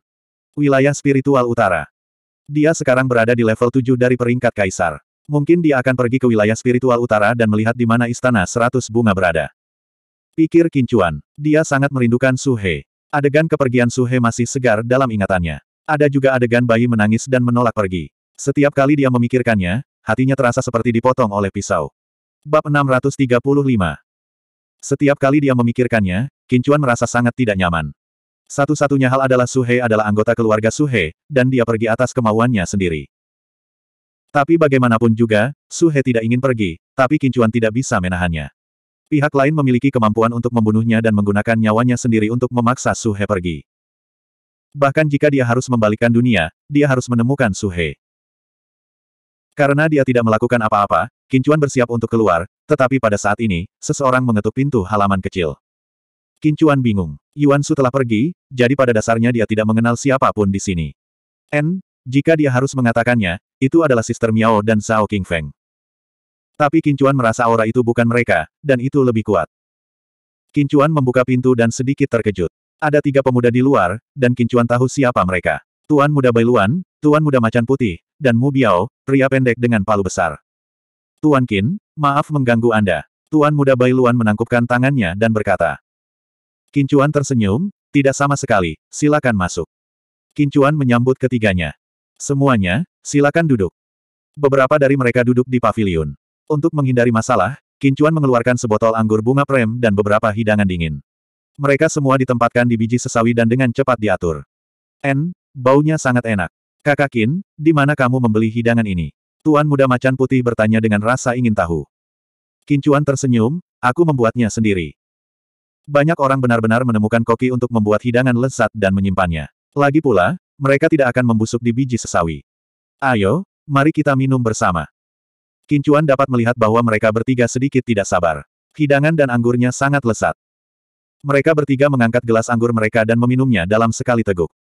Wilayah spiritual utara. Dia sekarang berada di level 7 dari peringkat Kaisar. Mungkin dia akan pergi ke wilayah spiritual utara dan melihat di mana istana seratus bunga berada. Pikir Kincuan. Dia sangat merindukan Suhe. Adegan kepergian Suhe masih segar dalam ingatannya. Ada juga adegan bayi menangis dan menolak pergi. Setiap kali dia memikirkannya, hatinya terasa seperti dipotong oleh pisau. Bab 635 Setiap kali dia memikirkannya, Kincuan merasa sangat tidak nyaman. Satu-satunya hal adalah Suhe adalah anggota keluarga Suhe, dan dia pergi atas kemauannya sendiri. Tapi bagaimanapun juga, Suhe tidak ingin pergi, tapi Kincuan tidak bisa menahannya. Pihak lain memiliki kemampuan untuk membunuhnya dan menggunakan nyawanya sendiri untuk memaksa Su He pergi. Bahkan jika dia harus membalikkan dunia, dia harus menemukan Su He. Karena dia tidak melakukan apa-apa, Kincuan bersiap untuk keluar, tetapi pada saat ini, seseorang mengetuk pintu halaman kecil. Kincuan bingung. Yuan Su telah pergi, jadi pada dasarnya dia tidak mengenal siapapun di sini. N, jika dia harus mengatakannya, itu adalah Sister Miao dan Zhao Feng. Tapi Kincuan merasa aura itu bukan mereka, dan itu lebih kuat. Kincuan membuka pintu dan sedikit terkejut. Ada tiga pemuda di luar, dan Kincuan tahu siapa mereka. Tuan Muda Bailuan, Tuan Muda Macan Putih, dan Mu Biao, pria pendek dengan palu besar. Tuan Kin, maaf mengganggu Anda. Tuan Muda Bailuan menangkupkan tangannya dan berkata. Kincuan tersenyum, tidak sama sekali, silakan masuk. Kincuan menyambut ketiganya. Semuanya, silakan duduk. Beberapa dari mereka duduk di pavilion. Untuk menghindari masalah, Kincuan mengeluarkan sebotol anggur bunga prem dan beberapa hidangan dingin. Mereka semua ditempatkan di biji sesawi dan dengan cepat diatur. N, baunya sangat enak. Kakak Kin, di mana kamu membeli hidangan ini? Tuan muda macan putih bertanya dengan rasa ingin tahu. Kincuan tersenyum, aku membuatnya sendiri. Banyak orang benar-benar menemukan koki untuk membuat hidangan lezat dan menyimpannya. Lagi pula, mereka tidak akan membusuk di biji sesawi. Ayo, mari kita minum bersama. Kincuan dapat melihat bahwa mereka bertiga sedikit tidak sabar. Hidangan dan anggurnya sangat lesat. Mereka bertiga mengangkat gelas anggur mereka dan meminumnya dalam sekali teguk.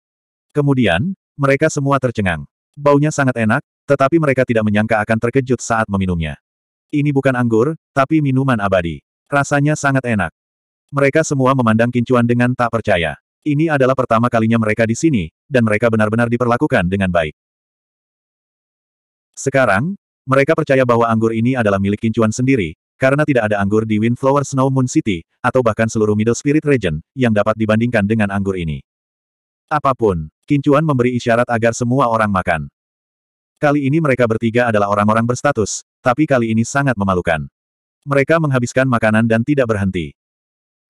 Kemudian, mereka semua tercengang. Baunya sangat enak, tetapi mereka tidak menyangka akan terkejut saat meminumnya. Ini bukan anggur, tapi minuman abadi. Rasanya sangat enak. Mereka semua memandang Kincuan dengan tak percaya. Ini adalah pertama kalinya mereka di sini, dan mereka benar-benar diperlakukan dengan baik. Sekarang, mereka percaya bahwa anggur ini adalah milik Kincuan sendiri, karena tidak ada anggur di Windflower Snow Moon City, atau bahkan seluruh Middle Spirit Region, yang dapat dibandingkan dengan anggur ini. Apapun, Kincuan memberi isyarat agar semua orang makan. Kali ini mereka bertiga adalah orang-orang berstatus, tapi kali ini sangat memalukan. Mereka menghabiskan makanan dan tidak berhenti.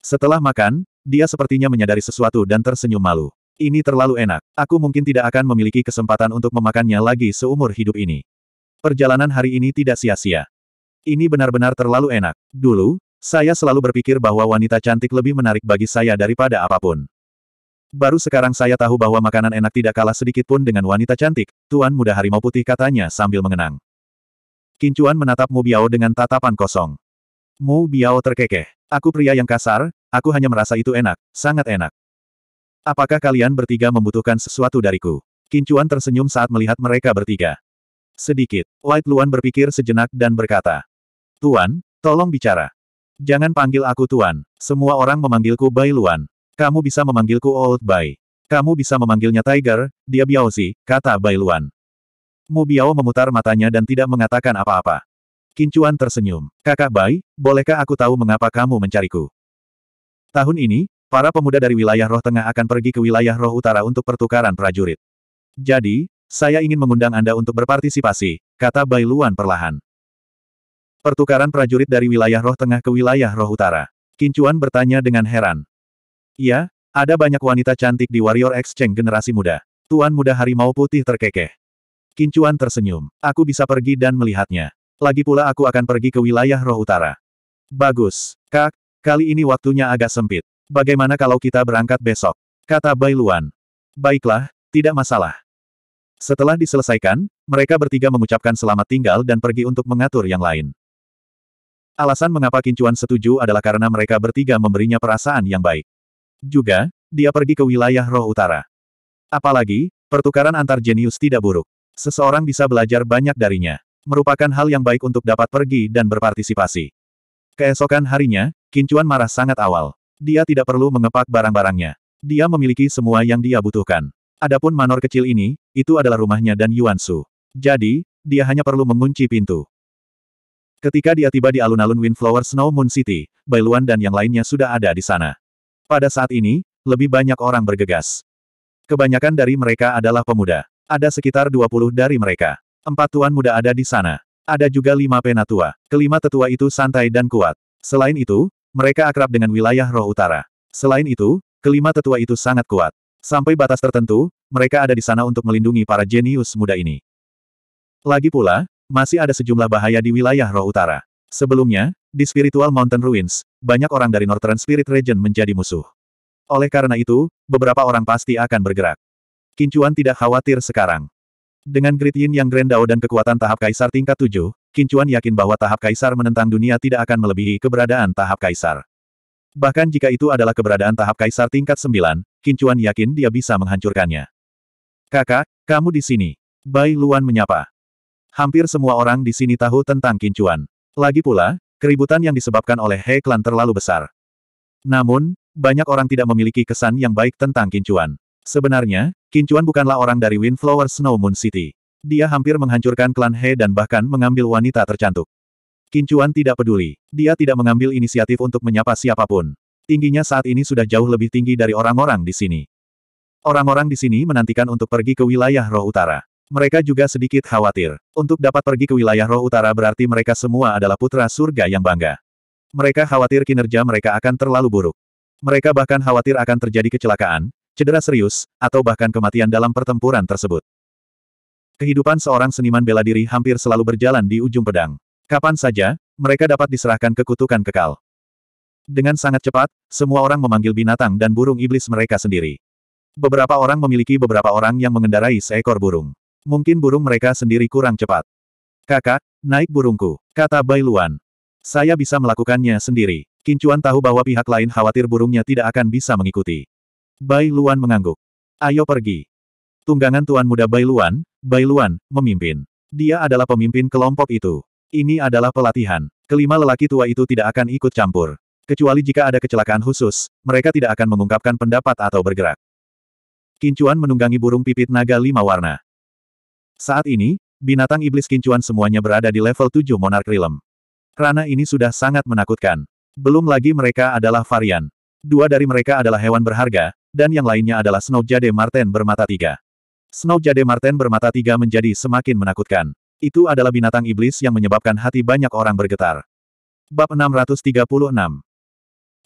Setelah makan, dia sepertinya menyadari sesuatu dan tersenyum malu. Ini terlalu enak. Aku mungkin tidak akan memiliki kesempatan untuk memakannya lagi seumur hidup ini. Perjalanan hari ini tidak sia-sia. Ini benar-benar terlalu enak. Dulu, saya selalu berpikir bahwa wanita cantik lebih menarik bagi saya daripada apapun. Baru sekarang saya tahu bahwa makanan enak tidak kalah sedikit pun dengan wanita cantik, Tuan Muda Harimau Putih katanya sambil mengenang. Kincuan menatap Mu Biao dengan tatapan kosong. Mu Biao terkekeh. Aku pria yang kasar, aku hanya merasa itu enak, sangat enak. Apakah kalian bertiga membutuhkan sesuatu dariku? Kincuan tersenyum saat melihat mereka bertiga. Sedikit. White Luan berpikir sejenak dan berkata. Tuan, tolong bicara. Jangan panggil aku Tuan. Semua orang memanggilku Bai Luan. Kamu bisa memanggilku Old Bai. Kamu bisa memanggilnya Tiger, dia Biaozi, kata Bai Luan. Mu Biao memutar matanya dan tidak mengatakan apa-apa. Kincuan tersenyum. Kakak Bai, bolehkah aku tahu mengapa kamu mencariku? Tahun ini, para pemuda dari wilayah roh tengah akan pergi ke wilayah roh utara untuk pertukaran prajurit. Jadi, saya ingin mengundang Anda untuk berpartisipasi, kata Bai Luan perlahan. Pertukaran prajurit dari wilayah roh tengah ke wilayah roh utara. Kincuan bertanya dengan heran. Iya, ada banyak wanita cantik di Warrior Exchange generasi muda. Tuan muda harimau putih terkekeh. Kincuan tersenyum. Aku bisa pergi dan melihatnya. Lagi pula aku akan pergi ke wilayah roh utara. Bagus, Kak. Kali ini waktunya agak sempit. Bagaimana kalau kita berangkat besok? Kata Bai Luan. Baiklah, tidak masalah. Setelah diselesaikan, mereka bertiga mengucapkan selamat tinggal dan pergi untuk mengatur yang lain. Alasan mengapa Kincuan setuju adalah karena mereka bertiga memberinya perasaan yang baik. Juga, dia pergi ke wilayah roh utara. Apalagi, pertukaran antar jenius tidak buruk. Seseorang bisa belajar banyak darinya. Merupakan hal yang baik untuk dapat pergi dan berpartisipasi. Keesokan harinya, Kincuan marah sangat awal. Dia tidak perlu mengepak barang-barangnya. Dia memiliki semua yang dia butuhkan. Adapun manor kecil ini, itu adalah rumahnya dan Yuan Su. Jadi, dia hanya perlu mengunci pintu. Ketika dia tiba di alun-alun Windflower Snow Moon City, Bailuan dan yang lainnya sudah ada di sana. Pada saat ini, lebih banyak orang bergegas. Kebanyakan dari mereka adalah pemuda. Ada sekitar 20 dari mereka. Empat tuan muda ada di sana. Ada juga lima penatua. Kelima tetua itu santai dan kuat. Selain itu, mereka akrab dengan wilayah roh utara. Selain itu, kelima tetua itu sangat kuat. Sampai batas tertentu, mereka ada di sana untuk melindungi para jenius muda ini. Lagi pula, masih ada sejumlah bahaya di wilayah roh utara. Sebelumnya, di Spiritual Mountain Ruins, banyak orang dari Northern Spirit Region menjadi musuh. Oleh karena itu, beberapa orang pasti akan bergerak. Kincuan tidak khawatir sekarang. Dengan Great Yin yang Grendao dan kekuatan tahap kaisar tingkat 7, Kincuan yakin bahwa tahap kaisar menentang dunia tidak akan melebihi keberadaan tahap kaisar. Bahkan jika itu adalah keberadaan tahap kaisar tingkat sembilan, Kincuan yakin dia bisa menghancurkannya. Kakak, kamu di sini. Bai Luan menyapa. Hampir semua orang di sini tahu tentang Kincuan. Lagi pula, keributan yang disebabkan oleh He Clan terlalu besar. Namun, banyak orang tidak memiliki kesan yang baik tentang Kincuan. Sebenarnya, Kincuan bukanlah orang dari Windflower Snow Moon City. Dia hampir menghancurkan klan He dan bahkan mengambil wanita tercantik. Kincuan tidak peduli. Dia tidak mengambil inisiatif untuk menyapa siapapun. Tingginya saat ini sudah jauh lebih tinggi dari orang-orang di sini. Orang-orang di sini menantikan untuk pergi ke wilayah roh utara. Mereka juga sedikit khawatir. Untuk dapat pergi ke wilayah roh utara berarti mereka semua adalah putra surga yang bangga. Mereka khawatir kinerja mereka akan terlalu buruk. Mereka bahkan khawatir akan terjadi kecelakaan, cedera serius, atau bahkan kematian dalam pertempuran tersebut. Kehidupan seorang seniman bela diri hampir selalu berjalan di ujung pedang. Kapan saja, mereka dapat diserahkan ke kutukan kekal. Dengan sangat cepat, semua orang memanggil binatang dan burung iblis mereka sendiri. Beberapa orang memiliki beberapa orang yang mengendarai seekor burung. Mungkin burung mereka sendiri kurang cepat. Kakak, naik burungku, kata Bai Luan. Saya bisa melakukannya sendiri. Kincuan tahu bahwa pihak lain khawatir burungnya tidak akan bisa mengikuti. Bai Luan mengangguk. Ayo pergi. Tunggangan tuan muda Bai Luan, Bai Luan, memimpin. Dia adalah pemimpin kelompok itu. Ini adalah pelatihan. Kelima lelaki tua itu tidak akan ikut campur. Kecuali jika ada kecelakaan khusus, mereka tidak akan mengungkapkan pendapat atau bergerak. Kincuan menunggangi burung pipit naga lima warna. Saat ini, binatang iblis kincuan semuanya berada di level 7 Monarch Realm. Rana ini sudah sangat menakutkan. Belum lagi mereka adalah varian. Dua dari mereka adalah hewan berharga, dan yang lainnya adalah Snow Jade Marten bermata tiga. Snow Jade Marten bermata tiga menjadi semakin menakutkan. Itu adalah binatang iblis yang menyebabkan hati banyak orang bergetar. Bab 636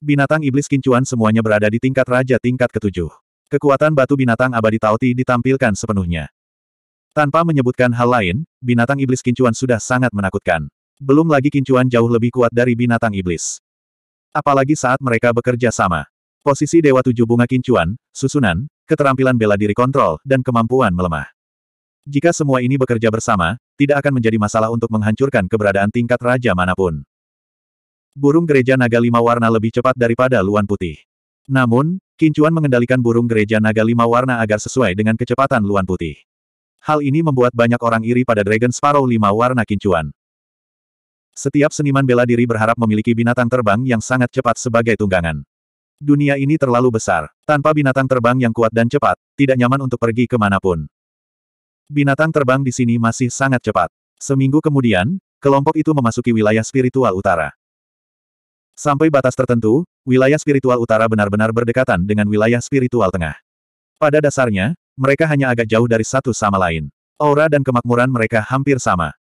Binatang iblis kincuan semuanya berada di tingkat raja tingkat ketujuh. Kekuatan batu binatang abadi Tauti ditampilkan sepenuhnya. Tanpa menyebutkan hal lain, binatang iblis kincuan sudah sangat menakutkan. Belum lagi kincuan jauh lebih kuat dari binatang iblis. Apalagi saat mereka bekerja sama. Posisi Dewa Tujuh Bunga Kincuan, susunan, keterampilan bela diri kontrol, dan kemampuan melemah. Jika semua ini bekerja bersama, tidak akan menjadi masalah untuk menghancurkan keberadaan tingkat raja manapun. Burung gereja naga lima warna lebih cepat daripada luan putih. Namun, Kincuan mengendalikan burung gereja naga lima warna agar sesuai dengan kecepatan luan putih. Hal ini membuat banyak orang iri pada Dragon Sparrow lima warna Kincuan. Setiap seniman bela diri berharap memiliki binatang terbang yang sangat cepat sebagai tunggangan. Dunia ini terlalu besar. Tanpa binatang terbang yang kuat dan cepat, tidak nyaman untuk pergi kemanapun. Binatang terbang di sini masih sangat cepat. Seminggu kemudian, kelompok itu memasuki wilayah spiritual utara. Sampai batas tertentu, wilayah spiritual utara benar-benar berdekatan dengan wilayah spiritual tengah. Pada dasarnya, mereka hanya agak jauh dari satu sama lain. Aura dan kemakmuran mereka hampir sama.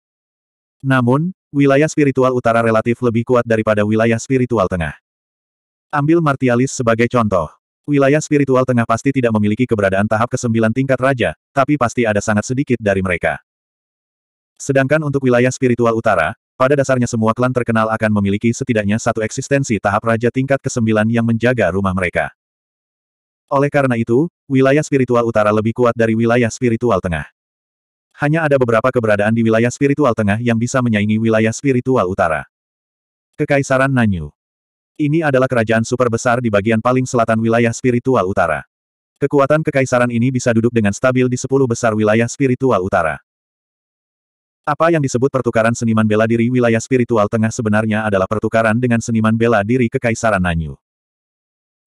Namun, wilayah spiritual utara relatif lebih kuat daripada wilayah spiritual tengah. Ambil Martialis sebagai contoh. Wilayah spiritual tengah pasti tidak memiliki keberadaan tahap ke-9 tingkat raja, tapi pasti ada sangat sedikit dari mereka. Sedangkan untuk wilayah spiritual utara, pada dasarnya semua klan terkenal akan memiliki setidaknya satu eksistensi tahap raja tingkat ke-9 yang menjaga rumah mereka. Oleh karena itu, wilayah spiritual utara lebih kuat dari wilayah spiritual tengah. Hanya ada beberapa keberadaan di wilayah spiritual tengah yang bisa menyaingi wilayah spiritual utara. Kekaisaran Nanyu ini adalah kerajaan super besar di bagian paling selatan wilayah spiritual utara. Kekuatan kekaisaran ini bisa duduk dengan stabil di sepuluh besar wilayah spiritual utara. Apa yang disebut pertukaran seniman bela diri wilayah spiritual tengah sebenarnya adalah pertukaran dengan seniman bela diri Kekaisaran Nanyu.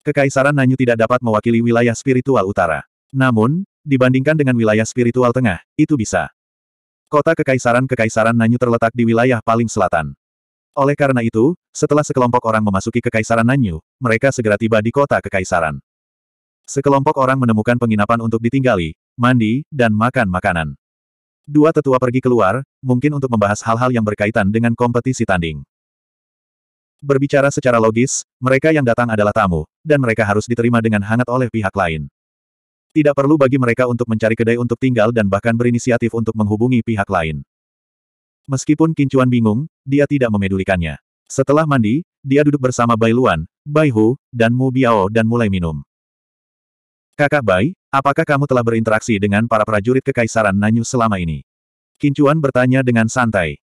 Kekaisaran Nanyu tidak dapat mewakili wilayah spiritual utara. Namun, dibandingkan dengan wilayah spiritual tengah, itu bisa. Kota Kekaisaran Kekaisaran Nanyu terletak di wilayah paling selatan. Oleh karena itu, setelah sekelompok orang memasuki Kekaisaran Nanyu, mereka segera tiba di kota Kekaisaran. Sekelompok orang menemukan penginapan untuk ditinggali, mandi, dan makan makanan. Dua tetua pergi keluar, mungkin untuk membahas hal-hal yang berkaitan dengan kompetisi tanding. Berbicara secara logis, mereka yang datang adalah tamu, dan mereka harus diterima dengan hangat oleh pihak lain. Tidak perlu bagi mereka untuk mencari kedai untuk tinggal dan bahkan berinisiatif untuk menghubungi pihak lain. Meskipun Kincuan bingung, dia tidak memedulikannya. Setelah mandi, dia duduk bersama Bai Luan, Bai Hu, dan Mu Biao dan mulai minum. Kakak Bai, apakah kamu telah berinteraksi dengan para prajurit kekaisaran Nanyu selama ini? Kincuan bertanya dengan santai.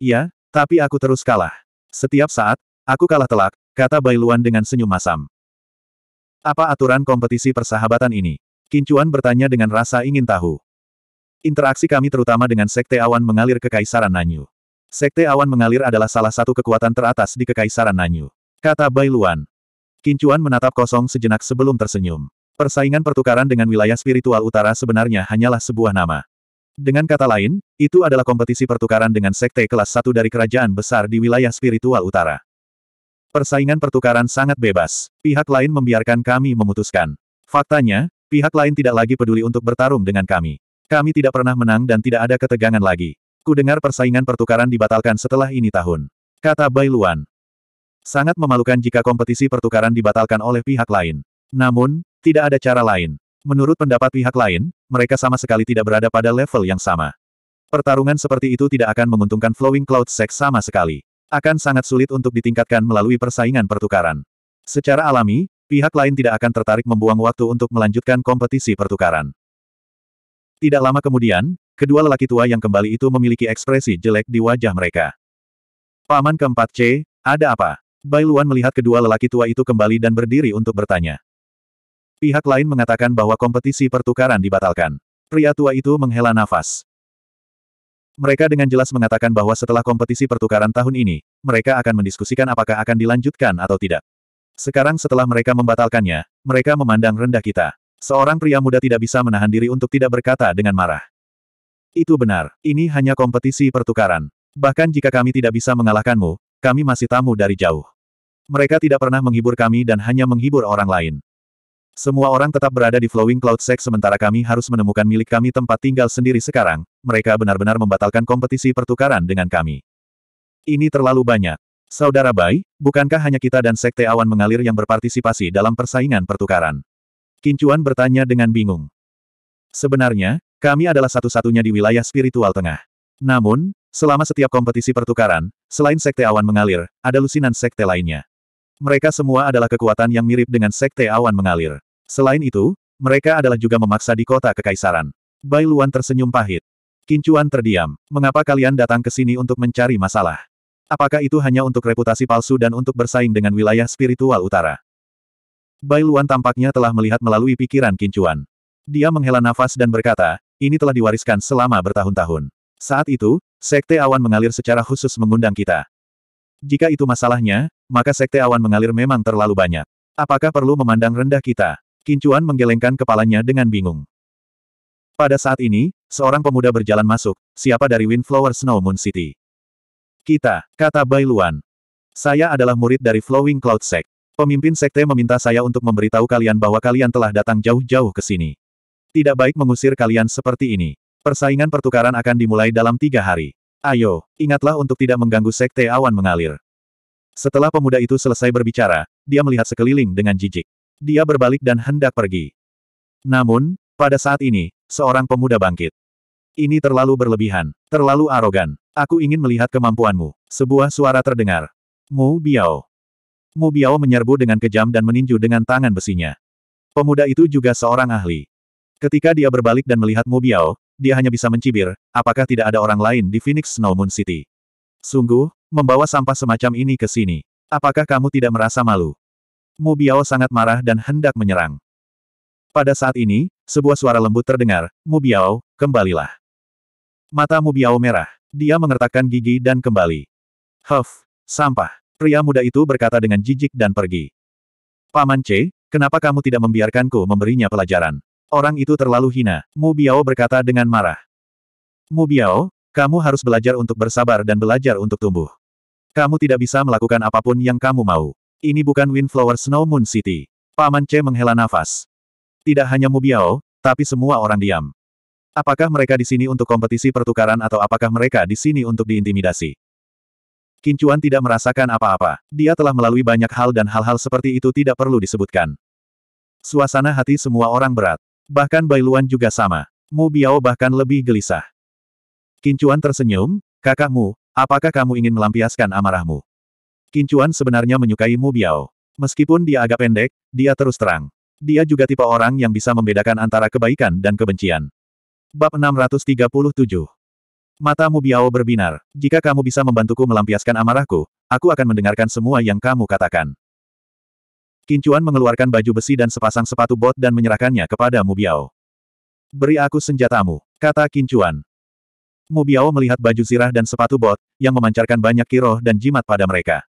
Ya, tapi aku terus kalah. Setiap saat, aku kalah telak, kata Bai Luan dengan senyum masam. Apa aturan kompetisi persahabatan ini? Kincuan bertanya dengan rasa ingin tahu. Interaksi kami terutama dengan Sekte Awan mengalir ke Kaisaran Nanyu. Sekte Awan mengalir adalah salah satu kekuatan teratas di Kekaisaran Nanyu. Kata Bai Luan. Kincuan menatap kosong sejenak sebelum tersenyum. Persaingan pertukaran dengan wilayah spiritual utara sebenarnya hanyalah sebuah nama. Dengan kata lain, itu adalah kompetisi pertukaran dengan sekte kelas Satu dari kerajaan besar di wilayah spiritual utara. Persaingan pertukaran sangat bebas. Pihak lain membiarkan kami memutuskan. Faktanya, pihak lain tidak lagi peduli untuk bertarung dengan kami. Kami tidak pernah menang dan tidak ada ketegangan lagi. Ku dengar persaingan pertukaran dibatalkan setelah ini tahun. Kata Bai Luan. Sangat memalukan jika kompetisi pertukaran dibatalkan oleh pihak lain. Namun, tidak ada cara lain. Menurut pendapat pihak lain, mereka sama sekali tidak berada pada level yang sama. Pertarungan seperti itu tidak akan menguntungkan Flowing Cloud Sex sama sekali. Akan sangat sulit untuk ditingkatkan melalui persaingan pertukaran. Secara alami, pihak lain tidak akan tertarik membuang waktu untuk melanjutkan kompetisi pertukaran. Tidak lama kemudian, kedua lelaki tua yang kembali itu memiliki ekspresi jelek di wajah mereka. Paman keempat C, ada apa? Bai Luan melihat kedua lelaki tua itu kembali dan berdiri untuk bertanya. Pihak lain mengatakan bahwa kompetisi pertukaran dibatalkan. Pria tua itu menghela nafas. Mereka dengan jelas mengatakan bahwa setelah kompetisi pertukaran tahun ini, mereka akan mendiskusikan apakah akan dilanjutkan atau tidak. Sekarang setelah mereka membatalkannya, mereka memandang rendah kita. Seorang pria muda tidak bisa menahan diri untuk tidak berkata dengan marah. Itu benar, ini hanya kompetisi pertukaran. Bahkan jika kami tidak bisa mengalahkanmu, kami masih tamu dari jauh. Mereka tidak pernah menghibur kami dan hanya menghibur orang lain. Semua orang tetap berada di Flowing Cloud Sex sementara kami harus menemukan milik kami tempat tinggal sendiri sekarang, mereka benar-benar membatalkan kompetisi pertukaran dengan kami. Ini terlalu banyak. Saudara Bai, bukankah hanya kita dan Sekte Awan Mengalir yang berpartisipasi dalam persaingan pertukaran? Kincuan bertanya dengan bingung. Sebenarnya, kami adalah satu-satunya di wilayah spiritual tengah. Namun, selama setiap kompetisi pertukaran, selain sekte awan mengalir, ada lusinan sekte lainnya. Mereka semua adalah kekuatan yang mirip dengan sekte awan mengalir. Selain itu, mereka adalah juga memaksa di kota kekaisaran. Bai Luan tersenyum pahit. Kincuan terdiam. Mengapa kalian datang ke sini untuk mencari masalah? Apakah itu hanya untuk reputasi palsu dan untuk bersaing dengan wilayah spiritual utara? Bai Luan tampaknya telah melihat melalui pikiran Kincuan. Dia menghela nafas dan berkata, ini telah diwariskan selama bertahun-tahun. Saat itu, sekte awan mengalir secara khusus mengundang kita. Jika itu masalahnya, maka sekte awan mengalir memang terlalu banyak. Apakah perlu memandang rendah kita? Kincuan menggelengkan kepalanya dengan bingung. Pada saat ini, seorang pemuda berjalan masuk, siapa dari Windflower Snow Moon City? Kita, kata Bai Luan. Saya adalah murid dari Flowing Cloud Sect. Pemimpin sekte meminta saya untuk memberitahu kalian bahwa kalian telah datang jauh-jauh ke sini. Tidak baik mengusir kalian seperti ini. Persaingan pertukaran akan dimulai dalam tiga hari. Ayo, ingatlah untuk tidak mengganggu sekte awan mengalir. Setelah pemuda itu selesai berbicara, dia melihat sekeliling dengan jijik. Dia berbalik dan hendak pergi. Namun, pada saat ini, seorang pemuda bangkit. Ini terlalu berlebihan, terlalu arogan. Aku ingin melihat kemampuanmu. Sebuah suara terdengar. Mu Biao. Mu Biao menyerbu dengan kejam dan meninju dengan tangan besinya. Pemuda itu juga seorang ahli. Ketika dia berbalik dan melihat Mu Biao, dia hanya bisa mencibir, apakah tidak ada orang lain di Phoenix Snow Moon City. Sungguh, membawa sampah semacam ini ke sini. Apakah kamu tidak merasa malu? Mu Biao sangat marah dan hendak menyerang. Pada saat ini, sebuah suara lembut terdengar, Mu Biao, kembalilah. Mata Mu Biao merah. Dia mengertakkan gigi dan kembali. Huff, sampah. Pria muda itu berkata dengan jijik dan pergi. Paman C, kenapa kamu tidak membiarkanku memberinya pelajaran? Orang itu terlalu hina, Mu Biao berkata dengan marah. Mu Biao, kamu harus belajar untuk bersabar dan belajar untuk tumbuh. Kamu tidak bisa melakukan apapun yang kamu mau. Ini bukan Windflower Snow Moon City. Paman C menghela nafas. Tidak hanya Mu Biao, tapi semua orang diam. Apakah mereka di sini untuk kompetisi pertukaran atau apakah mereka di sini untuk diintimidasi? Kincuan tidak merasakan apa-apa. Dia telah melalui banyak hal dan hal-hal seperti itu tidak perlu disebutkan. Suasana hati semua orang berat. Bahkan Bailuan juga sama. Mu Biao bahkan lebih gelisah. Kincuan tersenyum, kakakmu, apakah kamu ingin melampiaskan amarahmu? Kincuan sebenarnya menyukai Mu Biao. Meskipun dia agak pendek, dia terus terang. Dia juga tipe orang yang bisa membedakan antara kebaikan dan kebencian. Bab 637 Mata Mu Biao berbinar. Jika kamu bisa membantuku melampiaskan amarahku, aku akan mendengarkan semua yang kamu katakan. Kincuan mengeluarkan baju besi dan sepasang sepatu bot dan menyerahkannya kepada Mu Biao. Beri aku senjatamu, kata Kincuan. Mu Biao melihat baju zirah dan sepatu bot, yang memancarkan banyak kiroh dan jimat pada mereka.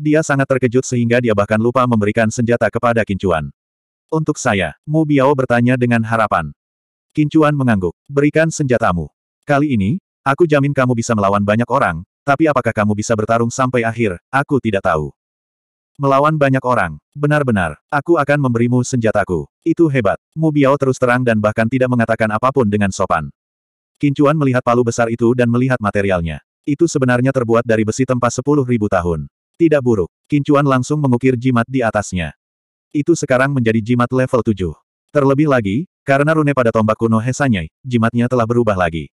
Dia sangat terkejut sehingga dia bahkan lupa memberikan senjata kepada Kincuan. Untuk saya, Mu Biao bertanya dengan harapan. Kincuan mengangguk. Berikan senjatamu. Kali ini, Aku jamin kamu bisa melawan banyak orang, tapi apakah kamu bisa bertarung sampai akhir, aku tidak tahu. Melawan banyak orang, benar-benar, aku akan memberimu senjataku. Itu hebat. Mu Biao terus terang dan bahkan tidak mengatakan apapun dengan sopan. Kincuan melihat palu besar itu dan melihat materialnya. Itu sebenarnya terbuat dari besi tempa sepuluh tahun. Tidak buruk. Kincuan langsung mengukir jimat di atasnya. Itu sekarang menjadi jimat level 7. Terlebih lagi, karena rune pada tombak kuno Hesanyai, jimatnya telah berubah lagi.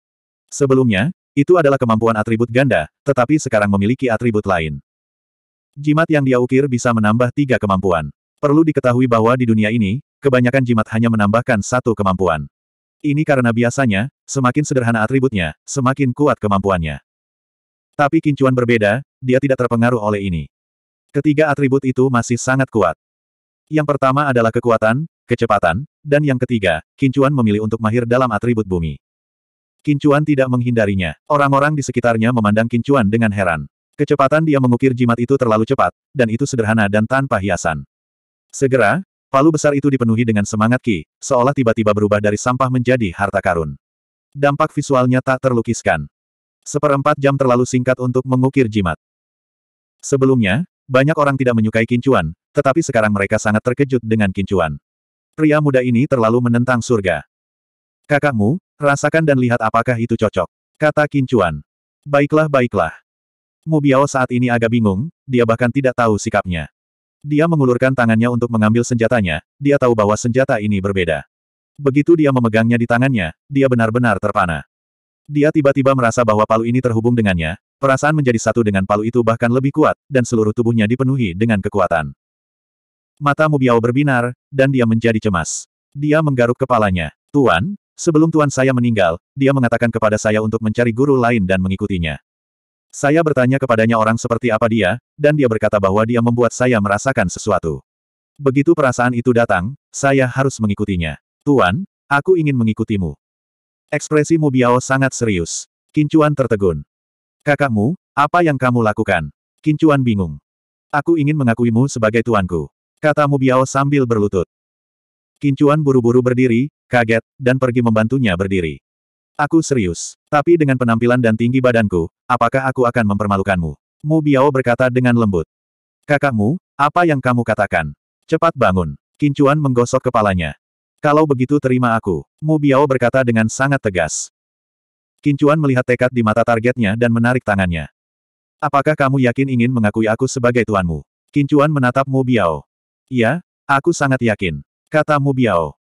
Sebelumnya, itu adalah kemampuan atribut ganda, tetapi sekarang memiliki atribut lain. Jimat yang dia ukir bisa menambah tiga kemampuan. Perlu diketahui bahwa di dunia ini, kebanyakan jimat hanya menambahkan satu kemampuan. Ini karena biasanya, semakin sederhana atributnya, semakin kuat kemampuannya. Tapi kincuan berbeda, dia tidak terpengaruh oleh ini. Ketiga atribut itu masih sangat kuat. Yang pertama adalah kekuatan, kecepatan, dan yang ketiga, kincuan memilih untuk mahir dalam atribut bumi. Kincuan tidak menghindarinya. Orang-orang di sekitarnya memandang Kincuan dengan heran. Kecepatan dia mengukir jimat itu terlalu cepat, dan itu sederhana dan tanpa hiasan. Segera, palu besar itu dipenuhi dengan semangat Ki, seolah tiba-tiba berubah dari sampah menjadi harta karun. Dampak visualnya tak terlukiskan. Seperempat jam terlalu singkat untuk mengukir jimat. Sebelumnya, banyak orang tidak menyukai kincuan, tetapi sekarang mereka sangat terkejut dengan kincuan. Pria muda ini terlalu menentang surga. Kakakmu, Rasakan dan lihat apakah itu cocok. Kata Kincuan. Baiklah baiklah. Mu Biao saat ini agak bingung, dia bahkan tidak tahu sikapnya. Dia mengulurkan tangannya untuk mengambil senjatanya, dia tahu bahwa senjata ini berbeda. Begitu dia memegangnya di tangannya, dia benar-benar terpana. Dia tiba-tiba merasa bahwa palu ini terhubung dengannya, perasaan menjadi satu dengan palu itu bahkan lebih kuat, dan seluruh tubuhnya dipenuhi dengan kekuatan. Mata Mubiao berbinar, dan dia menjadi cemas. Dia menggaruk kepalanya. Tuan, Sebelum tuan saya meninggal, dia mengatakan kepada saya untuk mencari guru lain dan mengikutinya. Saya bertanya kepadanya orang seperti apa dia, dan dia berkata bahwa dia membuat saya merasakan sesuatu. Begitu perasaan itu datang, saya harus mengikutinya. Tuan, aku ingin mengikutimu. Ekspresi Mu Biao sangat serius. Kincuan tertegun. Kakakmu, apa yang kamu lakukan? Kincuan bingung. Aku ingin mengakuimu sebagai tuanku. Kata Mu Biao sambil berlutut. Kincuan buru-buru berdiri, kaget, dan pergi membantunya berdiri. Aku serius. Tapi dengan penampilan dan tinggi badanku, apakah aku akan mempermalukanmu? Mu Biao berkata dengan lembut. Kakakmu, apa yang kamu katakan? Cepat bangun. Kincuan menggosok kepalanya. Kalau begitu terima aku. Mu Biao berkata dengan sangat tegas. Kincuan melihat tekad di mata targetnya dan menarik tangannya. Apakah kamu yakin ingin mengakui aku sebagai tuanmu? Kincuan menatap Mu Biao. Ya, aku sangat yakin. Kata Mu Biao.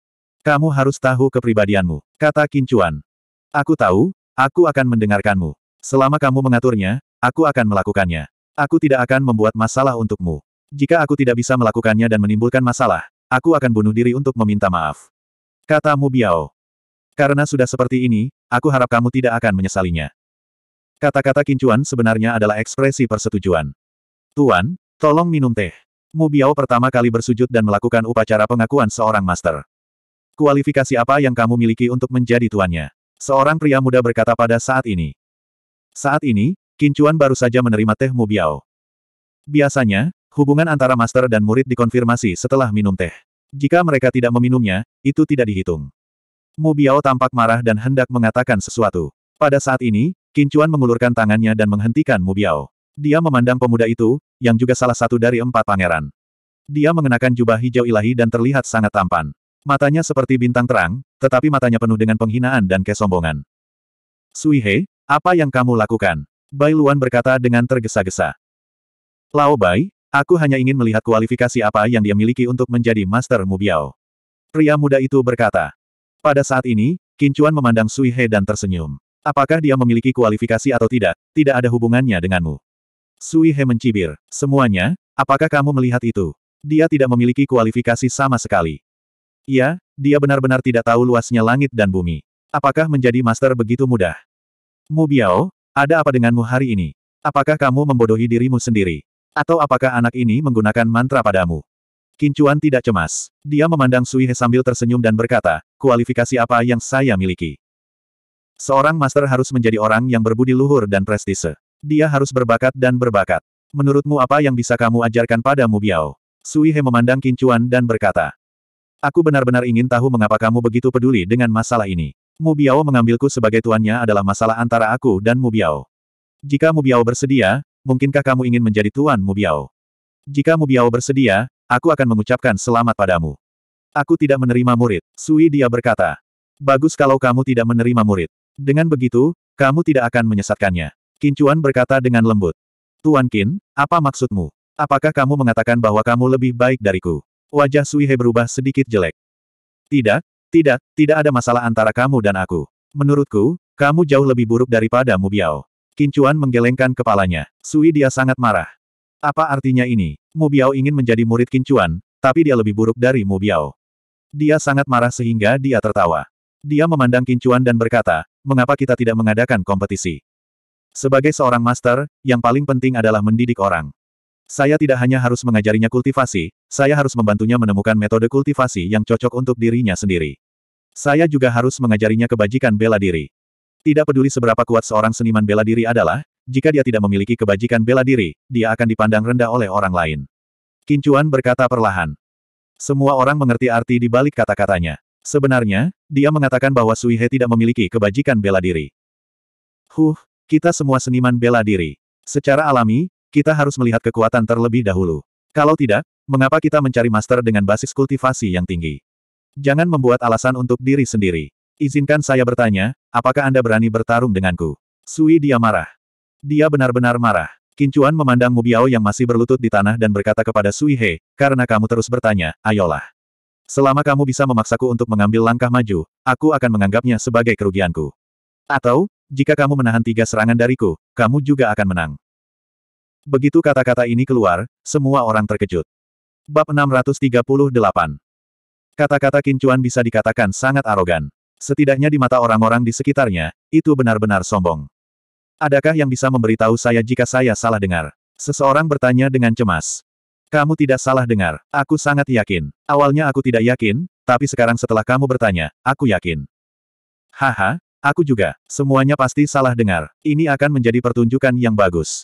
Kamu harus tahu kepribadianmu, kata Kincuan. Aku tahu, aku akan mendengarkanmu. Selama kamu mengaturnya, aku akan melakukannya. Aku tidak akan membuat masalah untukmu. Jika aku tidak bisa melakukannya dan menimbulkan masalah, aku akan bunuh diri untuk meminta maaf. Kata Mu Biao. Karena sudah seperti ini, aku harap kamu tidak akan menyesalinya. Kata-kata Kincuan sebenarnya adalah ekspresi persetujuan. Tuan, tolong minum teh. Mu Biao pertama kali bersujud dan melakukan upacara pengakuan seorang master. Kualifikasi apa yang kamu miliki untuk menjadi tuannya? Seorang pria muda berkata pada saat ini. Saat ini, Kincuan baru saja menerima teh Mubiao. Biasanya, hubungan antara master dan murid dikonfirmasi setelah minum teh. Jika mereka tidak meminumnya, itu tidak dihitung. Mubiao tampak marah dan hendak mengatakan sesuatu. Pada saat ini, Kincuan mengulurkan tangannya dan menghentikan Mubiao. Dia memandang pemuda itu, yang juga salah satu dari empat pangeran. Dia mengenakan jubah hijau ilahi dan terlihat sangat tampan. Matanya seperti bintang terang, tetapi matanya penuh dengan penghinaan dan kesombongan. Sui Suihe, apa yang kamu lakukan? Bai Luan berkata dengan tergesa-gesa. Lao Bai, aku hanya ingin melihat kualifikasi apa yang dia miliki untuk menjadi Master Mubiao. Pria muda itu berkata. Pada saat ini, Kincuan memandang Sui He dan tersenyum. Apakah dia memiliki kualifikasi atau tidak, tidak ada hubungannya denganmu. Sui He mencibir. Semuanya, apakah kamu melihat itu? Dia tidak memiliki kualifikasi sama sekali. Iya, dia benar-benar tidak tahu luasnya langit dan bumi. Apakah menjadi master begitu mudah? Mu Biao, ada apa denganmu hari ini? Apakah kamu membodohi dirimu sendiri? Atau apakah anak ini menggunakan mantra padamu? Kincuan tidak cemas. Dia memandang Sui He sambil tersenyum dan berkata, kualifikasi apa yang saya miliki? Seorang master harus menjadi orang yang berbudi luhur dan prestise. Dia harus berbakat dan berbakat. Menurutmu apa yang bisa kamu ajarkan pada Mu Biao? Sui He memandang Kincuan dan berkata, Aku benar-benar ingin tahu mengapa kamu begitu peduli dengan masalah ini. Mu Biao mengambilku sebagai tuannya adalah masalah antara aku dan Mu Biao. Jika Mu Biao bersedia, mungkinkah kamu ingin menjadi tuan Mu Biao? Jika Mu Biao bersedia, aku akan mengucapkan selamat padamu. Aku tidak menerima murid. Sui dia berkata. Bagus kalau kamu tidak menerima murid. Dengan begitu, kamu tidak akan menyesatkannya. Kincuan berkata dengan lembut. Tuan Kin, apa maksudmu? Apakah kamu mengatakan bahwa kamu lebih baik dariku? Wajah Suihe berubah sedikit jelek. Tidak, tidak, tidak ada masalah antara kamu dan aku. Menurutku, kamu jauh lebih buruk daripada Mubiao. Kincuan menggelengkan kepalanya. Sui dia sangat marah. Apa artinya ini? Mubiao ingin menjadi murid Kincuan, tapi dia lebih buruk dari Mubiao. Dia sangat marah sehingga dia tertawa. Dia memandang Kincuan dan berkata, mengapa kita tidak mengadakan kompetisi? Sebagai seorang master, yang paling penting adalah mendidik orang. Saya tidak hanya harus mengajarinya kultivasi, saya harus membantunya menemukan metode kultivasi yang cocok untuk dirinya sendiri. Saya juga harus mengajarinya kebajikan bela diri. Tidak peduli seberapa kuat seorang seniman bela diri adalah, jika dia tidak memiliki kebajikan bela diri, dia akan dipandang rendah oleh orang lain. Kincuan berkata perlahan. Semua orang mengerti arti di balik kata-katanya. Sebenarnya, dia mengatakan bahwa He tidak memiliki kebajikan bela diri. Huh, kita semua seniman bela diri. Secara alami, kita harus melihat kekuatan terlebih dahulu. Kalau tidak, mengapa kita mencari master dengan basis kultivasi yang tinggi? Jangan membuat alasan untuk diri sendiri. Izinkan saya bertanya, apakah Anda berani bertarung denganku? Sui dia marah. Dia benar-benar marah. Kincuan memandang Mubiao yang masih berlutut di tanah dan berkata kepada Sui He, karena kamu terus bertanya, ayolah. Selama kamu bisa memaksaku untuk mengambil langkah maju, aku akan menganggapnya sebagai kerugianku. Atau, jika kamu menahan tiga serangan dariku, kamu juga akan menang. Begitu kata-kata ini keluar, semua orang terkejut. Bab 638 Kata-kata Kincuan bisa dikatakan sangat arogan. Setidaknya di mata orang-orang di sekitarnya, itu benar-benar sombong. Adakah yang bisa memberitahu saya jika saya salah dengar? Seseorang bertanya dengan cemas. Kamu tidak salah dengar, aku sangat yakin. Awalnya aku tidak yakin, tapi sekarang setelah kamu bertanya, aku yakin. Haha, aku juga. Semuanya pasti salah dengar. Ini akan menjadi pertunjukan yang bagus.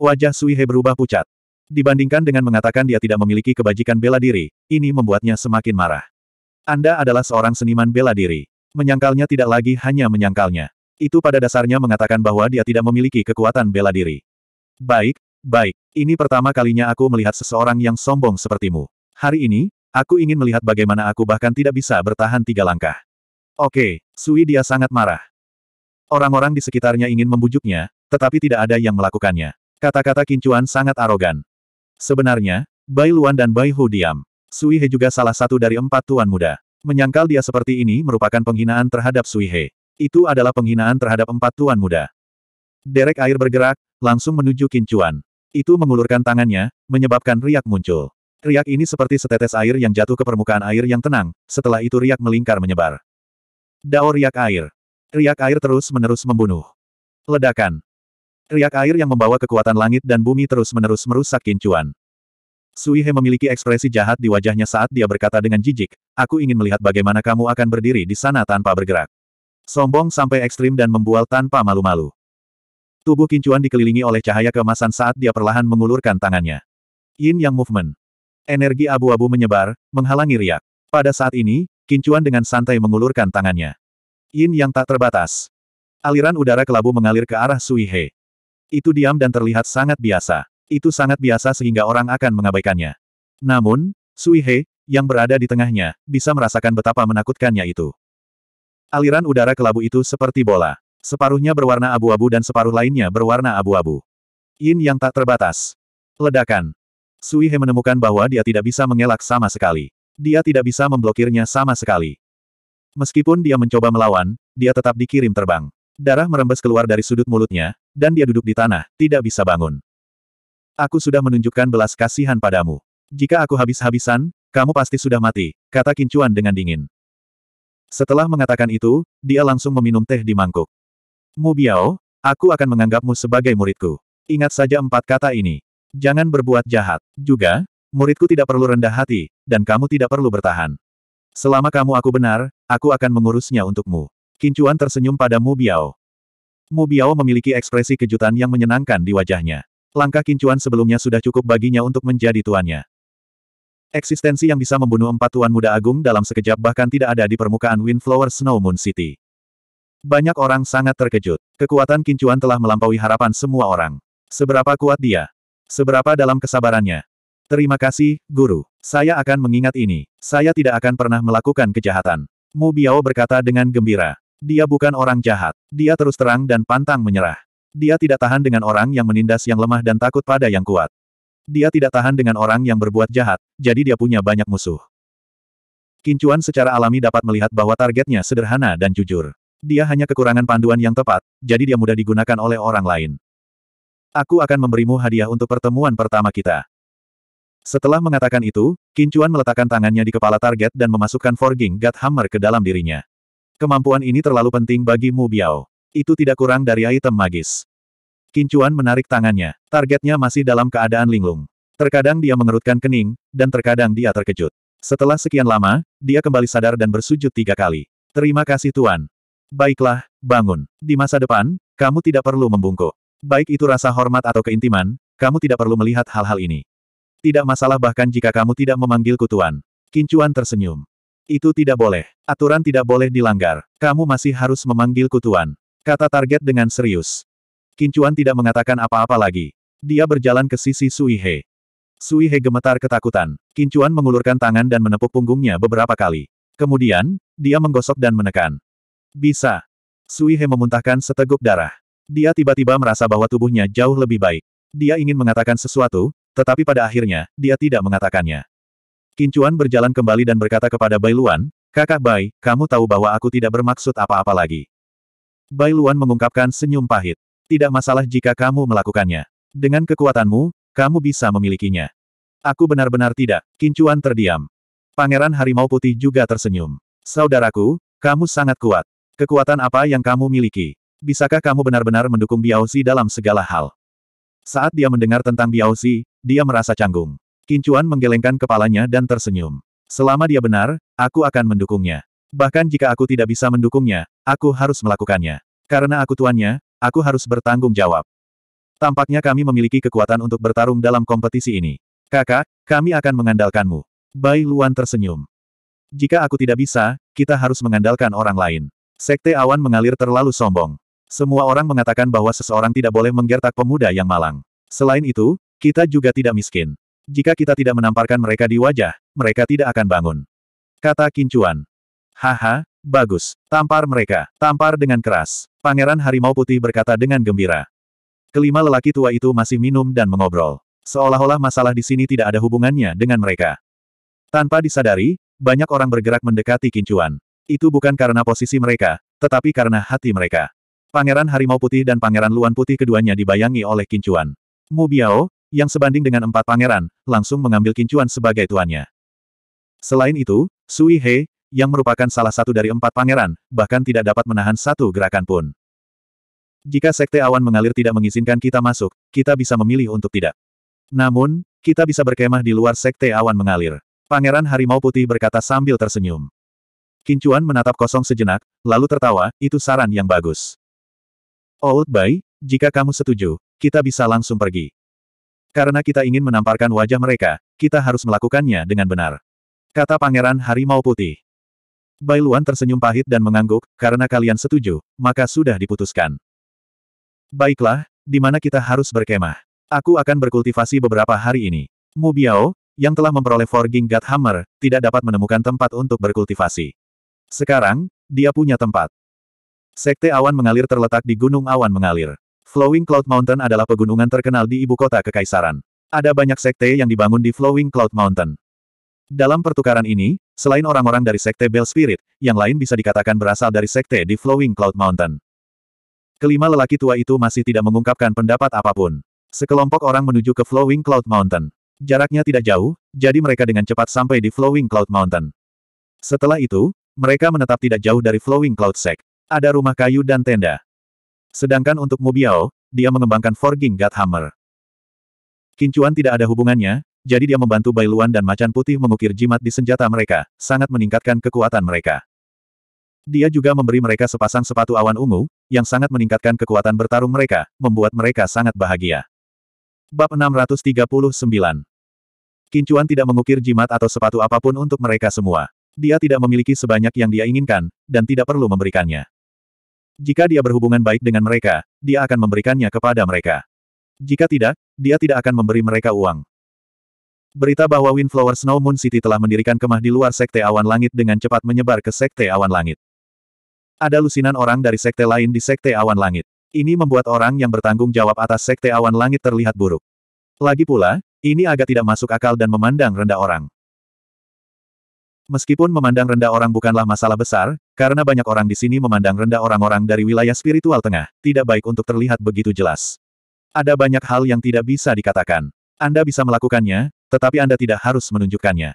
Wajah He berubah pucat. Dibandingkan dengan mengatakan dia tidak memiliki kebajikan bela diri, ini membuatnya semakin marah. Anda adalah seorang seniman bela diri. Menyangkalnya tidak lagi hanya menyangkalnya. Itu pada dasarnya mengatakan bahwa dia tidak memiliki kekuatan bela diri. Baik, baik. Ini pertama kalinya aku melihat seseorang yang sombong sepertimu. Hari ini, aku ingin melihat bagaimana aku bahkan tidak bisa bertahan tiga langkah. Oke, Sui dia sangat marah. Orang-orang di sekitarnya ingin membujuknya, tetapi tidak ada yang melakukannya. Kata-kata Kincuan sangat arogan. Sebenarnya, Bai Luan dan Bai Hu diam. Sui He juga salah satu dari empat tuan muda. Menyangkal dia seperti ini merupakan penghinaan terhadap Sui He. Itu adalah penghinaan terhadap empat tuan muda. Derek air bergerak, langsung menuju Kincuan. Itu mengulurkan tangannya, menyebabkan riak muncul. Riak ini seperti setetes air yang jatuh ke permukaan air yang tenang, setelah itu riak melingkar menyebar. Dao riak air. Riak air terus-menerus membunuh. Ledakan. Riak air yang membawa kekuatan langit dan bumi terus-menerus merusak kincuan. He memiliki ekspresi jahat di wajahnya saat dia berkata dengan jijik, aku ingin melihat bagaimana kamu akan berdiri di sana tanpa bergerak. Sombong sampai ekstrim dan membual tanpa malu-malu. Tubuh kincuan dikelilingi oleh cahaya kemasan saat dia perlahan mengulurkan tangannya. Yin Yang Movement. Energi abu-abu menyebar, menghalangi riak. Pada saat ini, kincuan dengan santai mengulurkan tangannya. Yin Yang tak terbatas. Aliran udara kelabu mengalir ke arah He. Itu diam dan terlihat sangat biasa. Itu sangat biasa sehingga orang akan mengabaikannya. Namun, Sui He yang berada di tengahnya, bisa merasakan betapa menakutkannya itu. Aliran udara kelabu itu seperti bola. Separuhnya berwarna abu-abu dan separuh lainnya berwarna abu-abu. Yin yang tak terbatas. Ledakan. Sui He menemukan bahwa dia tidak bisa mengelak sama sekali. Dia tidak bisa memblokirnya sama sekali. Meskipun dia mencoba melawan, dia tetap dikirim terbang. Darah merembes keluar dari sudut mulutnya, dan dia duduk di tanah, tidak bisa bangun. Aku sudah menunjukkan belas kasihan padamu. Jika aku habis-habisan, kamu pasti sudah mati, kata Kincuan dengan dingin. Setelah mengatakan itu, dia langsung meminum teh di mangkuk. Mu Biao, aku akan menganggapmu sebagai muridku. Ingat saja empat kata ini. Jangan berbuat jahat. Juga, muridku tidak perlu rendah hati, dan kamu tidak perlu bertahan. Selama kamu aku benar, aku akan mengurusnya untukmu. Kincuan tersenyum pada Mu Biao. Mu Biao memiliki ekspresi kejutan yang menyenangkan di wajahnya. Langkah Kincuan sebelumnya sudah cukup baginya untuk menjadi tuannya. Eksistensi yang bisa membunuh empat tuan muda agung dalam sekejap bahkan tidak ada di permukaan Windflower Snow Moon City. Banyak orang sangat terkejut. Kekuatan Kincuan telah melampaui harapan semua orang. Seberapa kuat dia? Seberapa dalam kesabarannya? Terima kasih, Guru. Saya akan mengingat ini. Saya tidak akan pernah melakukan kejahatan. Mu Biao berkata dengan gembira. Dia bukan orang jahat. Dia terus terang dan pantang menyerah. Dia tidak tahan dengan orang yang menindas yang lemah dan takut pada yang kuat. Dia tidak tahan dengan orang yang berbuat jahat, jadi dia punya banyak musuh. Kincuan secara alami dapat melihat bahwa targetnya sederhana dan jujur. Dia hanya kekurangan panduan yang tepat, jadi dia mudah digunakan oleh orang lain. Aku akan memberimu hadiah untuk pertemuan pertama kita. Setelah mengatakan itu, Kincuan meletakkan tangannya di kepala target dan memasukkan Forging God Hammer ke dalam dirinya. Kemampuan ini terlalu penting bagi Mu Biao. Itu tidak kurang dari item magis. Kincuan menarik tangannya. Targetnya masih dalam keadaan linglung. Terkadang dia mengerutkan kening, dan terkadang dia terkejut. Setelah sekian lama, dia kembali sadar dan bersujud tiga kali. Terima kasih Tuan. Baiklah, bangun. Di masa depan, kamu tidak perlu membungkuk. Baik itu rasa hormat atau keintiman, kamu tidak perlu melihat hal-hal ini. Tidak masalah bahkan jika kamu tidak memanggilku Tuan. Kincuan tersenyum. Itu tidak boleh. Aturan tidak boleh dilanggar. Kamu masih harus memanggil kutuan Kata target dengan serius. Kincuan tidak mengatakan apa-apa lagi. Dia berjalan ke sisi Suihe. Suihe gemetar ketakutan. Kincuan mengulurkan tangan dan menepuk punggungnya beberapa kali. Kemudian, dia menggosok dan menekan. Bisa. Suihe memuntahkan seteguk darah. Dia tiba-tiba merasa bahwa tubuhnya jauh lebih baik. Dia ingin mengatakan sesuatu, tetapi pada akhirnya, dia tidak mengatakannya. Kincuan berjalan kembali dan berkata kepada Bai Luan, Kakak Bai, kamu tahu bahwa aku tidak bermaksud apa-apa lagi. Bai Luan mengungkapkan senyum pahit. Tidak masalah jika kamu melakukannya. Dengan kekuatanmu, kamu bisa memilikinya. Aku benar-benar tidak. Kincuan terdiam. Pangeran Harimau Putih juga tersenyum. Saudaraku, kamu sangat kuat. Kekuatan apa yang kamu miliki? Bisakah kamu benar-benar mendukung Biaosi dalam segala hal? Saat dia mendengar tentang Biaosi, dia merasa canggung. Kincuan menggelengkan kepalanya dan tersenyum. Selama dia benar, aku akan mendukungnya. Bahkan jika aku tidak bisa mendukungnya, aku harus melakukannya. Karena aku tuannya, aku harus bertanggung jawab. Tampaknya kami memiliki kekuatan untuk bertarung dalam kompetisi ini. Kakak, kami akan mengandalkanmu. Bai Luan tersenyum. Jika aku tidak bisa, kita harus mengandalkan orang lain. Sekte awan mengalir terlalu sombong. Semua orang mengatakan bahwa seseorang tidak boleh menggertak pemuda yang malang. Selain itu, kita juga tidak miskin. Jika kita tidak menamparkan mereka di wajah, mereka tidak akan bangun. Kata Kincuan. Haha, bagus. Tampar mereka. Tampar dengan keras. Pangeran Harimau Putih berkata dengan gembira. Kelima lelaki tua itu masih minum dan mengobrol. Seolah-olah masalah di sini tidak ada hubungannya dengan mereka. Tanpa disadari, banyak orang bergerak mendekati Kincuan. Itu bukan karena posisi mereka, tetapi karena hati mereka. Pangeran Harimau Putih dan Pangeran Luan Putih keduanya dibayangi oleh Kincuan. Mu Biao, yang sebanding dengan empat pangeran, langsung mengambil kincuan sebagai tuannya. Selain itu, Sui He, yang merupakan salah satu dari empat pangeran, bahkan tidak dapat menahan satu gerakan pun. Jika sekte awan mengalir tidak mengizinkan kita masuk, kita bisa memilih untuk tidak. Namun, kita bisa berkemah di luar sekte awan mengalir. Pangeran Harimau Putih berkata sambil tersenyum. Kincuan menatap kosong sejenak, lalu tertawa, itu saran yang bagus. Old oh, Bai, jika kamu setuju, kita bisa langsung pergi. Karena kita ingin menamparkan wajah mereka, kita harus melakukannya dengan benar. Kata Pangeran Harimau Putih. Bailuan tersenyum pahit dan mengangguk, karena kalian setuju, maka sudah diputuskan. Baiklah, di mana kita harus berkemah. Aku akan berkultivasi beberapa hari ini. Mu Biao, yang telah memperoleh Forging God Hammer, tidak dapat menemukan tempat untuk berkultivasi. Sekarang, dia punya tempat. Sekte awan mengalir terletak di Gunung Awan Mengalir. Flowing Cloud Mountain adalah pegunungan terkenal di ibu kota kekaisaran. Ada banyak sekte yang dibangun di Flowing Cloud Mountain. Dalam pertukaran ini, selain orang-orang dari sekte Bell Spirit, yang lain bisa dikatakan berasal dari sekte di Flowing Cloud Mountain. Kelima lelaki tua itu masih tidak mengungkapkan pendapat apapun. Sekelompok orang menuju ke Flowing Cloud Mountain. Jaraknya tidak jauh, jadi mereka dengan cepat sampai di Flowing Cloud Mountain. Setelah itu, mereka menetap tidak jauh dari Flowing Cloud Sek. Ada rumah kayu dan tenda. Sedangkan untuk Mubiao, dia mengembangkan Forging God Hammer. Kincuan tidak ada hubungannya, jadi dia membantu Bai Luan dan Macan Putih mengukir jimat di senjata mereka, sangat meningkatkan kekuatan mereka. Dia juga memberi mereka sepasang sepatu awan ungu, yang sangat meningkatkan kekuatan bertarung mereka, membuat mereka sangat bahagia. Bab 639 Kincuan tidak mengukir jimat atau sepatu apapun untuk mereka semua. Dia tidak memiliki sebanyak yang dia inginkan, dan tidak perlu memberikannya. Jika dia berhubungan baik dengan mereka, dia akan memberikannya kepada mereka. Jika tidak, dia tidak akan memberi mereka uang. Berita bahwa Windflower Snow Moon City telah mendirikan kemah di luar Sekte Awan Langit dengan cepat menyebar ke Sekte Awan Langit. Ada lusinan orang dari sekte lain di Sekte Awan Langit. Ini membuat orang yang bertanggung jawab atas Sekte Awan Langit terlihat buruk. Lagi pula, ini agak tidak masuk akal dan memandang rendah orang. Meskipun memandang rendah orang bukanlah masalah besar, karena banyak orang di sini memandang rendah orang-orang dari wilayah spiritual tengah, tidak baik untuk terlihat begitu jelas. Ada banyak hal yang tidak bisa dikatakan. Anda bisa melakukannya, tetapi Anda tidak harus menunjukkannya.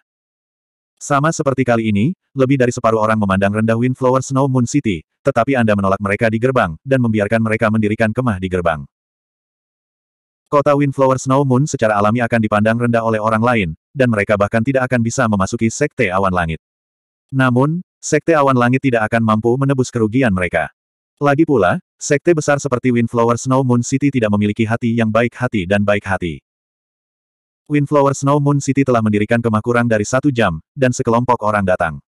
Sama seperti kali ini, lebih dari separuh orang memandang rendah Windflower Snow Moon City, tetapi Anda menolak mereka di gerbang, dan membiarkan mereka mendirikan kemah di gerbang. Kota Windflower Snow Moon secara alami akan dipandang rendah oleh orang lain, dan mereka bahkan tidak akan bisa memasuki Sekte Awan Langit. Namun, Sekte Awan Langit tidak akan mampu menebus kerugian mereka. Lagi pula, sekte besar seperti Windflower Snow Moon City tidak memiliki hati yang baik hati dan baik hati. Windflower Snow Moon City telah mendirikan kemah kurang dari satu jam, dan sekelompok orang datang.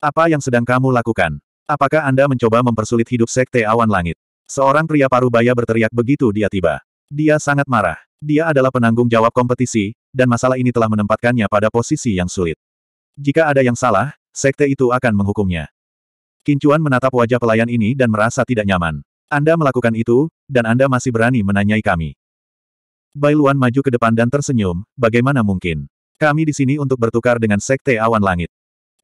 Apa yang sedang kamu lakukan? Apakah Anda mencoba mempersulit hidup sekte awan langit? Seorang pria paruh baya berteriak begitu dia tiba. Dia sangat marah. Dia adalah penanggung jawab kompetisi, dan masalah ini telah menempatkannya pada posisi yang sulit. Jika ada yang salah, sekte itu akan menghukumnya. Kincuan menatap wajah pelayan ini dan merasa tidak nyaman. Anda melakukan itu, dan Anda masih berani menanyai kami. Bailuan maju ke depan dan tersenyum, bagaimana mungkin? Kami di sini untuk bertukar dengan sekte awan langit.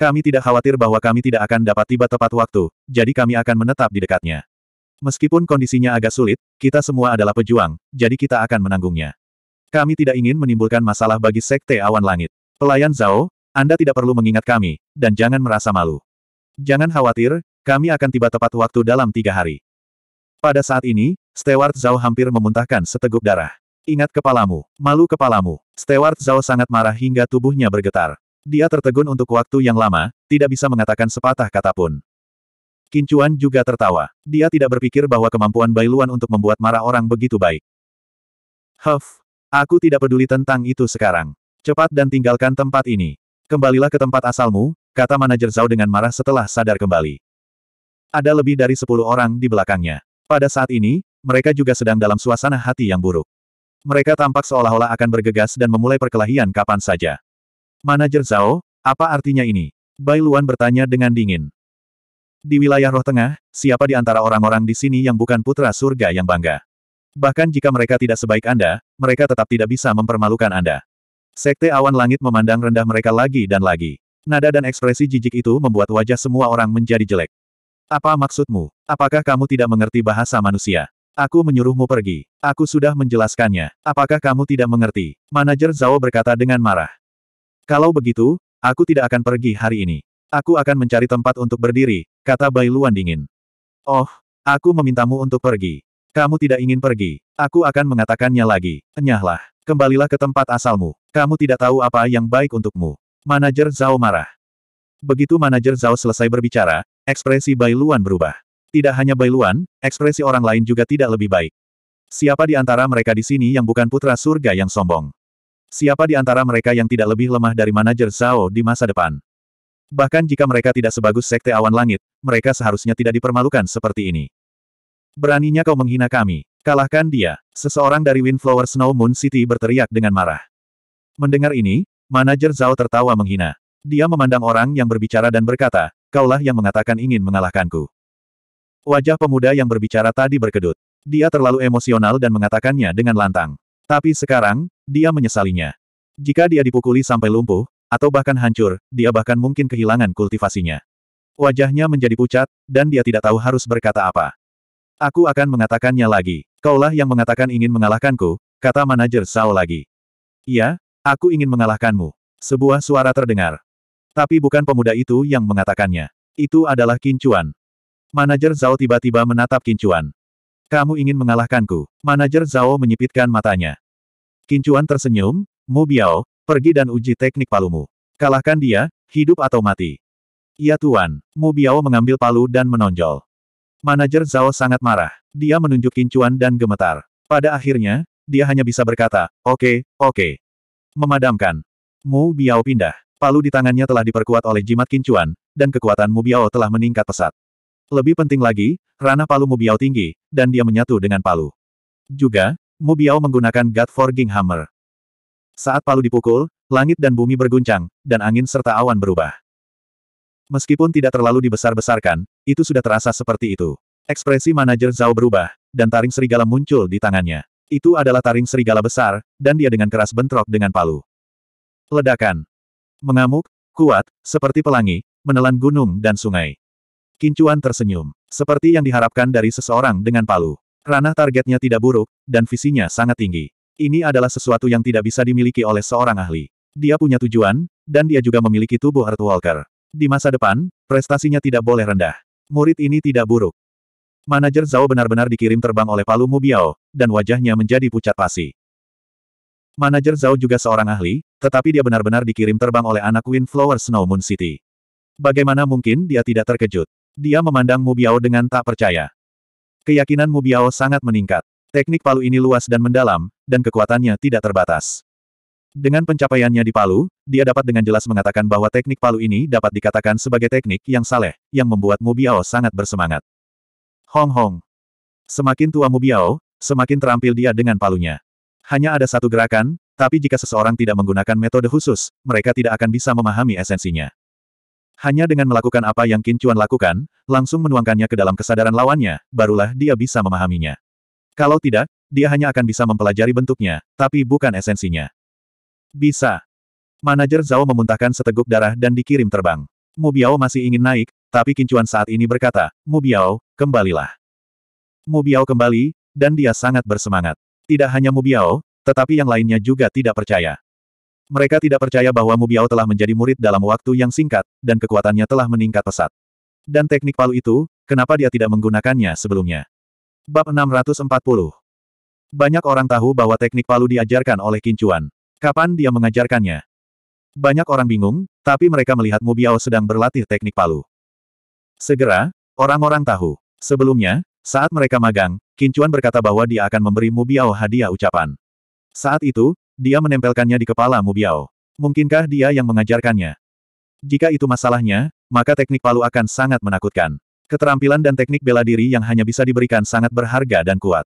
Kami tidak khawatir bahwa kami tidak akan dapat tiba tepat waktu, jadi kami akan menetap di dekatnya. Meskipun kondisinya agak sulit, kita semua adalah pejuang, jadi kita akan menanggungnya. Kami tidak ingin menimbulkan masalah bagi Sekte Awan Langit. Pelayan Zhao, Anda tidak perlu mengingat kami, dan jangan merasa malu. Jangan khawatir, kami akan tiba tepat waktu dalam tiga hari. Pada saat ini, Stewart Zhao hampir memuntahkan seteguk darah. Ingat kepalamu, malu kepalamu. Stewart Zhao sangat marah hingga tubuhnya bergetar. Dia tertegun untuk waktu yang lama, tidak bisa mengatakan sepatah kata pun. Kincuan juga tertawa. Dia tidak berpikir bahwa kemampuan Bailuan untuk membuat marah orang begitu baik. Huff, aku tidak peduli tentang itu sekarang. Cepat dan tinggalkan tempat ini. Kembalilah ke tempat asalmu, kata manajer Zhao dengan marah setelah sadar kembali. Ada lebih dari sepuluh orang di belakangnya. Pada saat ini, mereka juga sedang dalam suasana hati yang buruk. Mereka tampak seolah-olah akan bergegas dan memulai perkelahian kapan saja. Manajer Zhao, apa artinya ini? Bailuan bertanya dengan dingin. Di wilayah roh tengah, siapa di antara orang-orang di sini yang bukan putra surga yang bangga? Bahkan jika mereka tidak sebaik Anda, mereka tetap tidak bisa mempermalukan Anda. Sekte awan langit memandang rendah mereka lagi dan lagi. Nada dan ekspresi jijik itu membuat wajah semua orang menjadi jelek. Apa maksudmu? Apakah kamu tidak mengerti bahasa manusia? Aku menyuruhmu pergi. Aku sudah menjelaskannya. Apakah kamu tidak mengerti? Manajer Zhao berkata dengan marah. Kalau begitu, aku tidak akan pergi hari ini. Aku akan mencari tempat untuk berdiri, kata Bai Luan dingin. Oh, aku memintamu untuk pergi. Kamu tidak ingin pergi. Aku akan mengatakannya lagi. Enyahlah. Kembalilah ke tempat asalmu. Kamu tidak tahu apa yang baik untukmu. Manajer Zhao marah. Begitu manajer Zhao selesai berbicara, ekspresi Bai Luan berubah. Tidak hanya Bai Luan, ekspresi orang lain juga tidak lebih baik. Siapa di antara mereka di sini yang bukan putra surga yang sombong? Siapa di antara mereka yang tidak lebih lemah dari manajer Zhao di masa depan? Bahkan jika mereka tidak sebagus Sekte Awan Langit, mereka seharusnya tidak dipermalukan seperti ini. Beraninya kau menghina kami. Kalahkan dia. Seseorang dari Windflower Snow Moon City berteriak dengan marah. Mendengar ini, manajer Zhao tertawa menghina. Dia memandang orang yang berbicara dan berkata, kaulah yang mengatakan ingin mengalahkanku. Wajah pemuda yang berbicara tadi berkedut. Dia terlalu emosional dan mengatakannya dengan lantang. Tapi sekarang, dia menyesalinya. Jika dia dipukuli sampai lumpuh, atau bahkan hancur, dia bahkan mungkin kehilangan kultivasinya. Wajahnya menjadi pucat, dan dia tidak tahu harus berkata apa. Aku akan mengatakannya lagi. Kaulah yang mengatakan ingin mengalahkanku, kata manajer Sao lagi. Iya, aku ingin mengalahkanmu. Sebuah suara terdengar. Tapi bukan pemuda itu yang mengatakannya. Itu adalah Kincuan. Manajer Zhao tiba-tiba menatap Kincuan. Kamu ingin mengalahkanku. Manajer Zhao menyipitkan matanya. Kincuan tersenyum, Mu Biao, Pergi dan uji teknik palumu. Kalahkan dia, hidup atau mati. Ya tuan, Mu Biao mengambil palu dan menonjol. Manajer Zhao sangat marah. Dia menunjuk kincuan dan gemetar. Pada akhirnya, dia hanya bisa berkata, oke, okay, oke. Okay. Memadamkan. Mu Biao pindah. Palu di tangannya telah diperkuat oleh jimat kincuan, dan kekuatan Mu Biao telah meningkat pesat. Lebih penting lagi, ranah Palu Mu Biao tinggi, dan dia menyatu dengan Palu. Juga, Mu Biao menggunakan God Forging Hammer. Saat palu dipukul, langit dan bumi berguncang, dan angin serta awan berubah. Meskipun tidak terlalu dibesar-besarkan, itu sudah terasa seperti itu. Ekspresi manajer Zhao berubah, dan taring serigala muncul di tangannya. Itu adalah taring serigala besar, dan dia dengan keras bentrok dengan palu. Ledakan. Mengamuk, kuat, seperti pelangi, menelan gunung dan sungai. Kincuan tersenyum, seperti yang diharapkan dari seseorang dengan palu. Ranah targetnya tidak buruk, dan visinya sangat tinggi. Ini adalah sesuatu yang tidak bisa dimiliki oleh seorang ahli. Dia punya tujuan, dan dia juga memiliki tubuh Earthwalker. Di masa depan, prestasinya tidak boleh rendah. Murid ini tidak buruk. Manajer Zhao benar-benar dikirim terbang oleh Palu Mubiao, dan wajahnya menjadi pucat pasi. Manajer Zhao juga seorang ahli, tetapi dia benar-benar dikirim terbang oleh anak Windflower Snow Moon City. Bagaimana mungkin dia tidak terkejut? Dia memandang Mubiao dengan tak percaya. Keyakinan Mubiao sangat meningkat. Teknik palu ini luas dan mendalam, dan kekuatannya tidak terbatas. Dengan pencapaiannya di Palu, dia dapat dengan jelas mengatakan bahwa teknik Palu ini dapat dikatakan sebagai teknik yang saleh, yang membuat Mubiao sangat bersemangat. Hong Hong. Semakin tua Mubiao, semakin terampil dia dengan palunya. Hanya ada satu gerakan, tapi jika seseorang tidak menggunakan metode khusus, mereka tidak akan bisa memahami esensinya. Hanya dengan melakukan apa yang Kincuan lakukan, langsung menuangkannya ke dalam kesadaran lawannya, barulah dia bisa memahaminya. Kalau tidak, dia hanya akan bisa mempelajari bentuknya, tapi bukan esensinya. Bisa. Manajer Zhao memuntahkan seteguk darah dan dikirim terbang. Mu Biao masih ingin naik, tapi Kincuan saat ini berkata, Mu Biao, kembalilah. Mu Biao kembali, dan dia sangat bersemangat. Tidak hanya Mu Biao, tetapi yang lainnya juga tidak percaya. Mereka tidak percaya bahwa Mu Biao telah menjadi murid dalam waktu yang singkat, dan kekuatannya telah meningkat pesat. Dan teknik palu itu, kenapa dia tidak menggunakannya sebelumnya? Bab 640 Banyak orang tahu bahwa teknik palu diajarkan oleh Kincuan. Kapan dia mengajarkannya? Banyak orang bingung, tapi mereka melihat Mubiao sedang berlatih teknik palu. Segera, orang-orang tahu. Sebelumnya, saat mereka magang, Kincuan berkata bahwa dia akan memberi Mubiao hadiah ucapan. Saat itu, dia menempelkannya di kepala Mubiao. Mungkinkah dia yang mengajarkannya? Jika itu masalahnya, maka teknik palu akan sangat menakutkan. Keterampilan dan teknik bela diri yang hanya bisa diberikan sangat berharga dan kuat.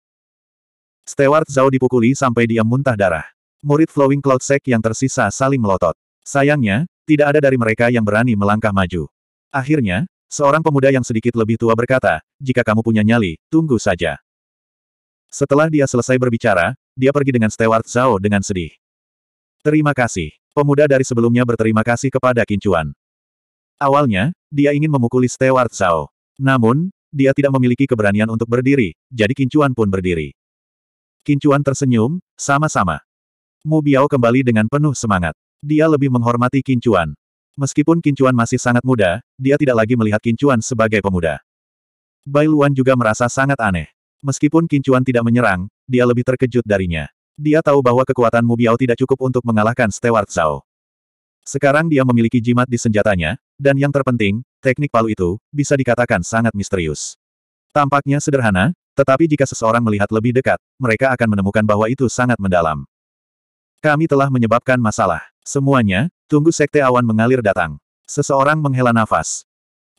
Stewart Zhao dipukuli sampai dia muntah darah. Murid Flowing Cloud Sect yang tersisa saling melotot. Sayangnya, tidak ada dari mereka yang berani melangkah maju. Akhirnya, seorang pemuda yang sedikit lebih tua berkata, jika kamu punya nyali, tunggu saja. Setelah dia selesai berbicara, dia pergi dengan Stewart Zhao dengan sedih. Terima kasih. Pemuda dari sebelumnya berterima kasih kepada Kincuan. Awalnya, dia ingin memukuli Stewart Zhao. Namun, dia tidak memiliki keberanian untuk berdiri, jadi Kincuan pun berdiri. Kincuan tersenyum, sama-sama. Mu Biao kembali dengan penuh semangat. Dia lebih menghormati Kincuan. Meskipun Kincuan masih sangat muda, dia tidak lagi melihat Kincuan sebagai pemuda. Bai Luan juga merasa sangat aneh. Meskipun Kincuan tidak menyerang, dia lebih terkejut darinya. Dia tahu bahwa kekuatan Mu Biao tidak cukup untuk mengalahkan Stewart Zhao. Sekarang dia memiliki jimat di senjatanya, dan yang terpenting, teknik palu itu, bisa dikatakan sangat misterius. Tampaknya sederhana, tetapi jika seseorang melihat lebih dekat, mereka akan menemukan bahwa itu sangat mendalam. Kami telah menyebabkan masalah. Semuanya, tunggu sekte awan mengalir datang. Seseorang menghela nafas.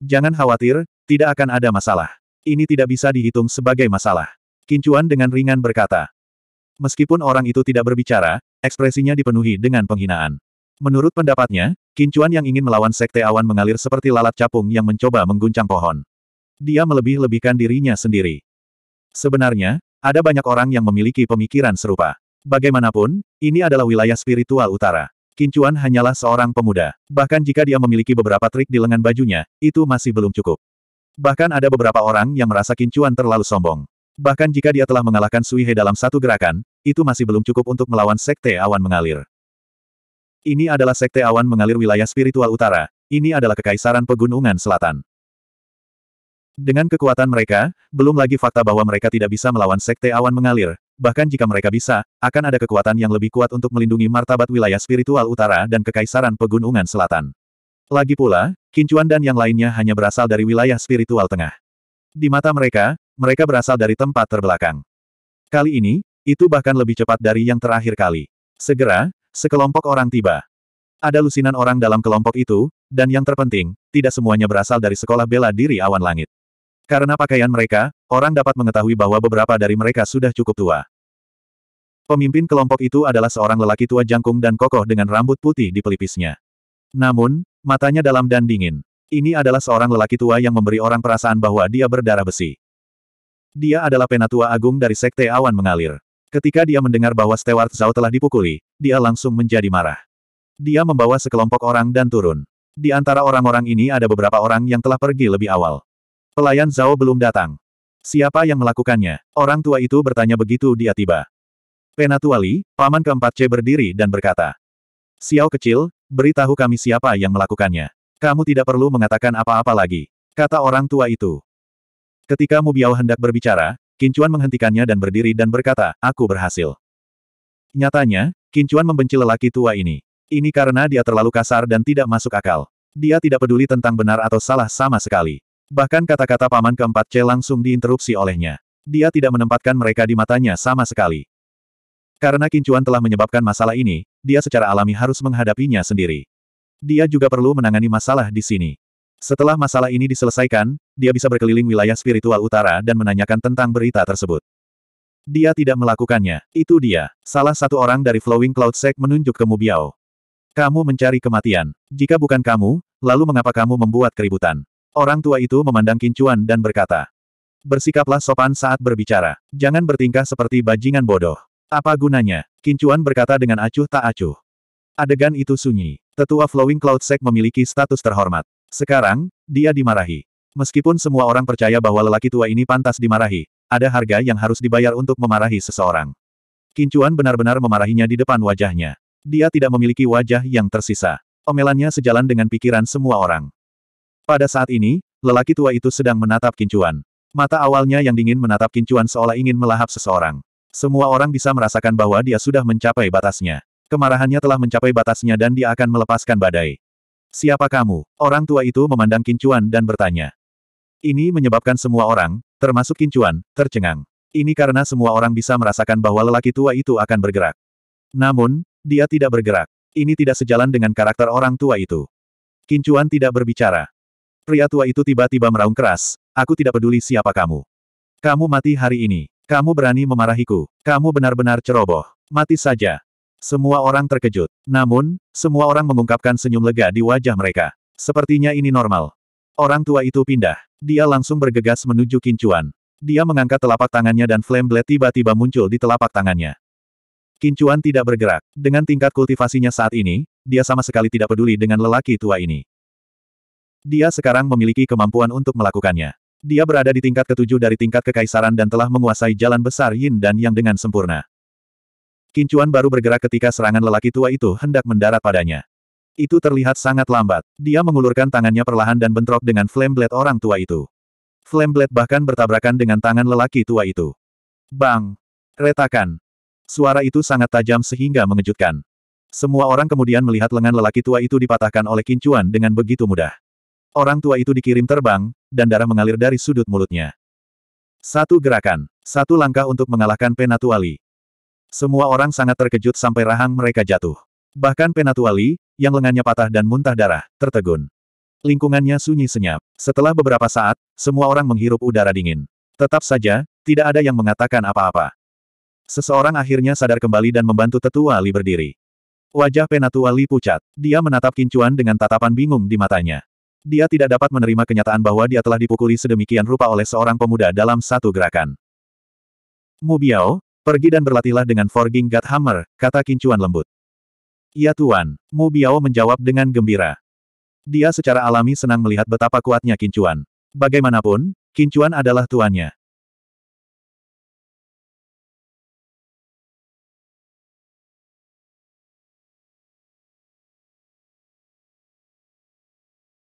Jangan khawatir, tidak akan ada masalah. Ini tidak bisa dihitung sebagai masalah. Kincuan dengan ringan berkata. Meskipun orang itu tidak berbicara, ekspresinya dipenuhi dengan penghinaan. Menurut pendapatnya, kincuan yang ingin melawan sekte awan mengalir seperti lalat capung yang mencoba mengguncang pohon. Dia melebih-lebihkan dirinya sendiri. Sebenarnya, ada banyak orang yang memiliki pemikiran serupa. Bagaimanapun, ini adalah wilayah spiritual utara. Kincuan hanyalah seorang pemuda. Bahkan jika dia memiliki beberapa trik di lengan bajunya, itu masih belum cukup. Bahkan ada beberapa orang yang merasa Kincuan terlalu sombong. Bahkan jika dia telah mengalahkan Suihe dalam satu gerakan, itu masih belum cukup untuk melawan sekte awan mengalir. Ini adalah sekte awan mengalir wilayah spiritual utara, ini adalah kekaisaran pegunungan selatan. Dengan kekuatan mereka, belum lagi fakta bahwa mereka tidak bisa melawan sekte awan mengalir, bahkan jika mereka bisa, akan ada kekuatan yang lebih kuat untuk melindungi martabat wilayah spiritual utara dan kekaisaran pegunungan selatan. Lagi pula, Kincuan dan yang lainnya hanya berasal dari wilayah spiritual tengah. Di mata mereka, mereka berasal dari tempat terbelakang. Kali ini, itu bahkan lebih cepat dari yang terakhir kali. Segera, Sekelompok orang tiba. Ada lusinan orang dalam kelompok itu, dan yang terpenting, tidak semuanya berasal dari sekolah bela diri awan langit. Karena pakaian mereka, orang dapat mengetahui bahwa beberapa dari mereka sudah cukup tua. Pemimpin kelompok itu adalah seorang lelaki tua jangkung dan kokoh dengan rambut putih di pelipisnya. Namun, matanya dalam dan dingin. Ini adalah seorang lelaki tua yang memberi orang perasaan bahwa dia berdarah besi. Dia adalah penatua agung dari Sekte Awan Mengalir. Ketika dia mendengar bahwa Stewart Zhao telah dipukuli, dia langsung menjadi marah. Dia membawa sekelompok orang dan turun. Di antara orang-orang ini ada beberapa orang yang telah pergi lebih awal. Pelayan Zhao belum datang. Siapa yang melakukannya? Orang tua itu bertanya begitu dia tiba. Penatuali, paman keempat C berdiri dan berkata. Xiao kecil, beritahu kami siapa yang melakukannya. Kamu tidak perlu mengatakan apa-apa lagi. Kata orang tua itu. Ketika Mu hendak berbicara, Kincuan menghentikannya dan berdiri dan berkata, aku berhasil. Nyatanya, Kincuan membenci lelaki tua ini. Ini karena dia terlalu kasar dan tidak masuk akal. Dia tidak peduli tentang benar atau salah sama sekali. Bahkan kata-kata paman keempat C langsung diinterupsi olehnya. Dia tidak menempatkan mereka di matanya sama sekali. Karena Kincuan telah menyebabkan masalah ini, dia secara alami harus menghadapinya sendiri. Dia juga perlu menangani masalah di sini. Setelah masalah ini diselesaikan, dia bisa berkeliling wilayah spiritual utara dan menanyakan tentang berita tersebut. Dia tidak melakukannya. Itu dia. Salah satu orang dari Flowing Cloud Sect menunjuk ke Mubiao. Kamu mencari kematian. Jika bukan kamu, lalu mengapa kamu membuat keributan? Orang tua itu memandang Kincuan dan berkata. Bersikaplah sopan saat berbicara. Jangan bertingkah seperti bajingan bodoh. Apa gunanya? Kincuan berkata dengan acuh tak acuh. Adegan itu sunyi. Tetua Flowing Cloud Sect memiliki status terhormat. Sekarang, dia dimarahi. Meskipun semua orang percaya bahwa lelaki tua ini pantas dimarahi, ada harga yang harus dibayar untuk memarahi seseorang. Kincuan benar-benar memarahinya di depan wajahnya. Dia tidak memiliki wajah yang tersisa. Omelannya sejalan dengan pikiran semua orang. Pada saat ini, lelaki tua itu sedang menatap Kincuan. Mata awalnya yang dingin menatap Kincuan seolah ingin melahap seseorang. Semua orang bisa merasakan bahwa dia sudah mencapai batasnya. Kemarahannya telah mencapai batasnya dan dia akan melepaskan badai. Siapa kamu? Orang tua itu memandang Kincuan dan bertanya. Ini menyebabkan semua orang, termasuk Kincuan, tercengang. Ini karena semua orang bisa merasakan bahwa lelaki tua itu akan bergerak. Namun, dia tidak bergerak. Ini tidak sejalan dengan karakter orang tua itu. Kincuan tidak berbicara. Pria tua itu tiba-tiba meraung keras, aku tidak peduli siapa kamu. Kamu mati hari ini. Kamu berani memarahiku. Kamu benar-benar ceroboh. Mati saja. Semua orang terkejut. Namun, semua orang mengungkapkan senyum lega di wajah mereka. Sepertinya ini normal. Orang tua itu pindah. Dia langsung bergegas menuju Kincuan. Dia mengangkat telapak tangannya dan flame blade tiba-tiba muncul di telapak tangannya. Kincuan tidak bergerak. Dengan tingkat kultivasinya saat ini, dia sama sekali tidak peduli dengan lelaki tua ini. Dia sekarang memiliki kemampuan untuk melakukannya. Dia berada di tingkat ketujuh dari tingkat kekaisaran dan telah menguasai jalan besar Yin dan Yang dengan sempurna. Kincuan baru bergerak ketika serangan lelaki tua itu hendak mendarat padanya. Itu terlihat sangat lambat. Dia mengulurkan tangannya perlahan dan bentrok dengan flame blade orang tua itu. Flame blade bahkan bertabrakan dengan tangan lelaki tua itu. Bang! Retakan! Suara itu sangat tajam sehingga mengejutkan. Semua orang kemudian melihat lengan lelaki tua itu dipatahkan oleh kincuan dengan begitu mudah. Orang tua itu dikirim terbang, dan darah mengalir dari sudut mulutnya. Satu gerakan, satu langkah untuk mengalahkan Penatuali. Semua orang sangat terkejut sampai rahang mereka jatuh. Bahkan Penatuali, yang lengannya patah dan muntah darah, tertegun. Lingkungannya sunyi senyap. Setelah beberapa saat, semua orang menghirup udara dingin. Tetap saja, tidak ada yang mengatakan apa-apa. Seseorang akhirnya sadar kembali dan membantu tetua Li berdiri. Wajah Penatua Li pucat. Dia menatap Kincuan dengan tatapan bingung di matanya. Dia tidak dapat menerima kenyataan bahwa dia telah dipukuli sedemikian rupa oleh seorang pemuda dalam satu gerakan. Mu Biao, pergi dan berlatihlah dengan Forging God Hammer, kata Kincuan lembut. Ya Tuan, Mu Biao menjawab dengan gembira. Dia secara alami senang melihat betapa kuatnya Kincuan. Bagaimanapun, Kincuan adalah tuannya.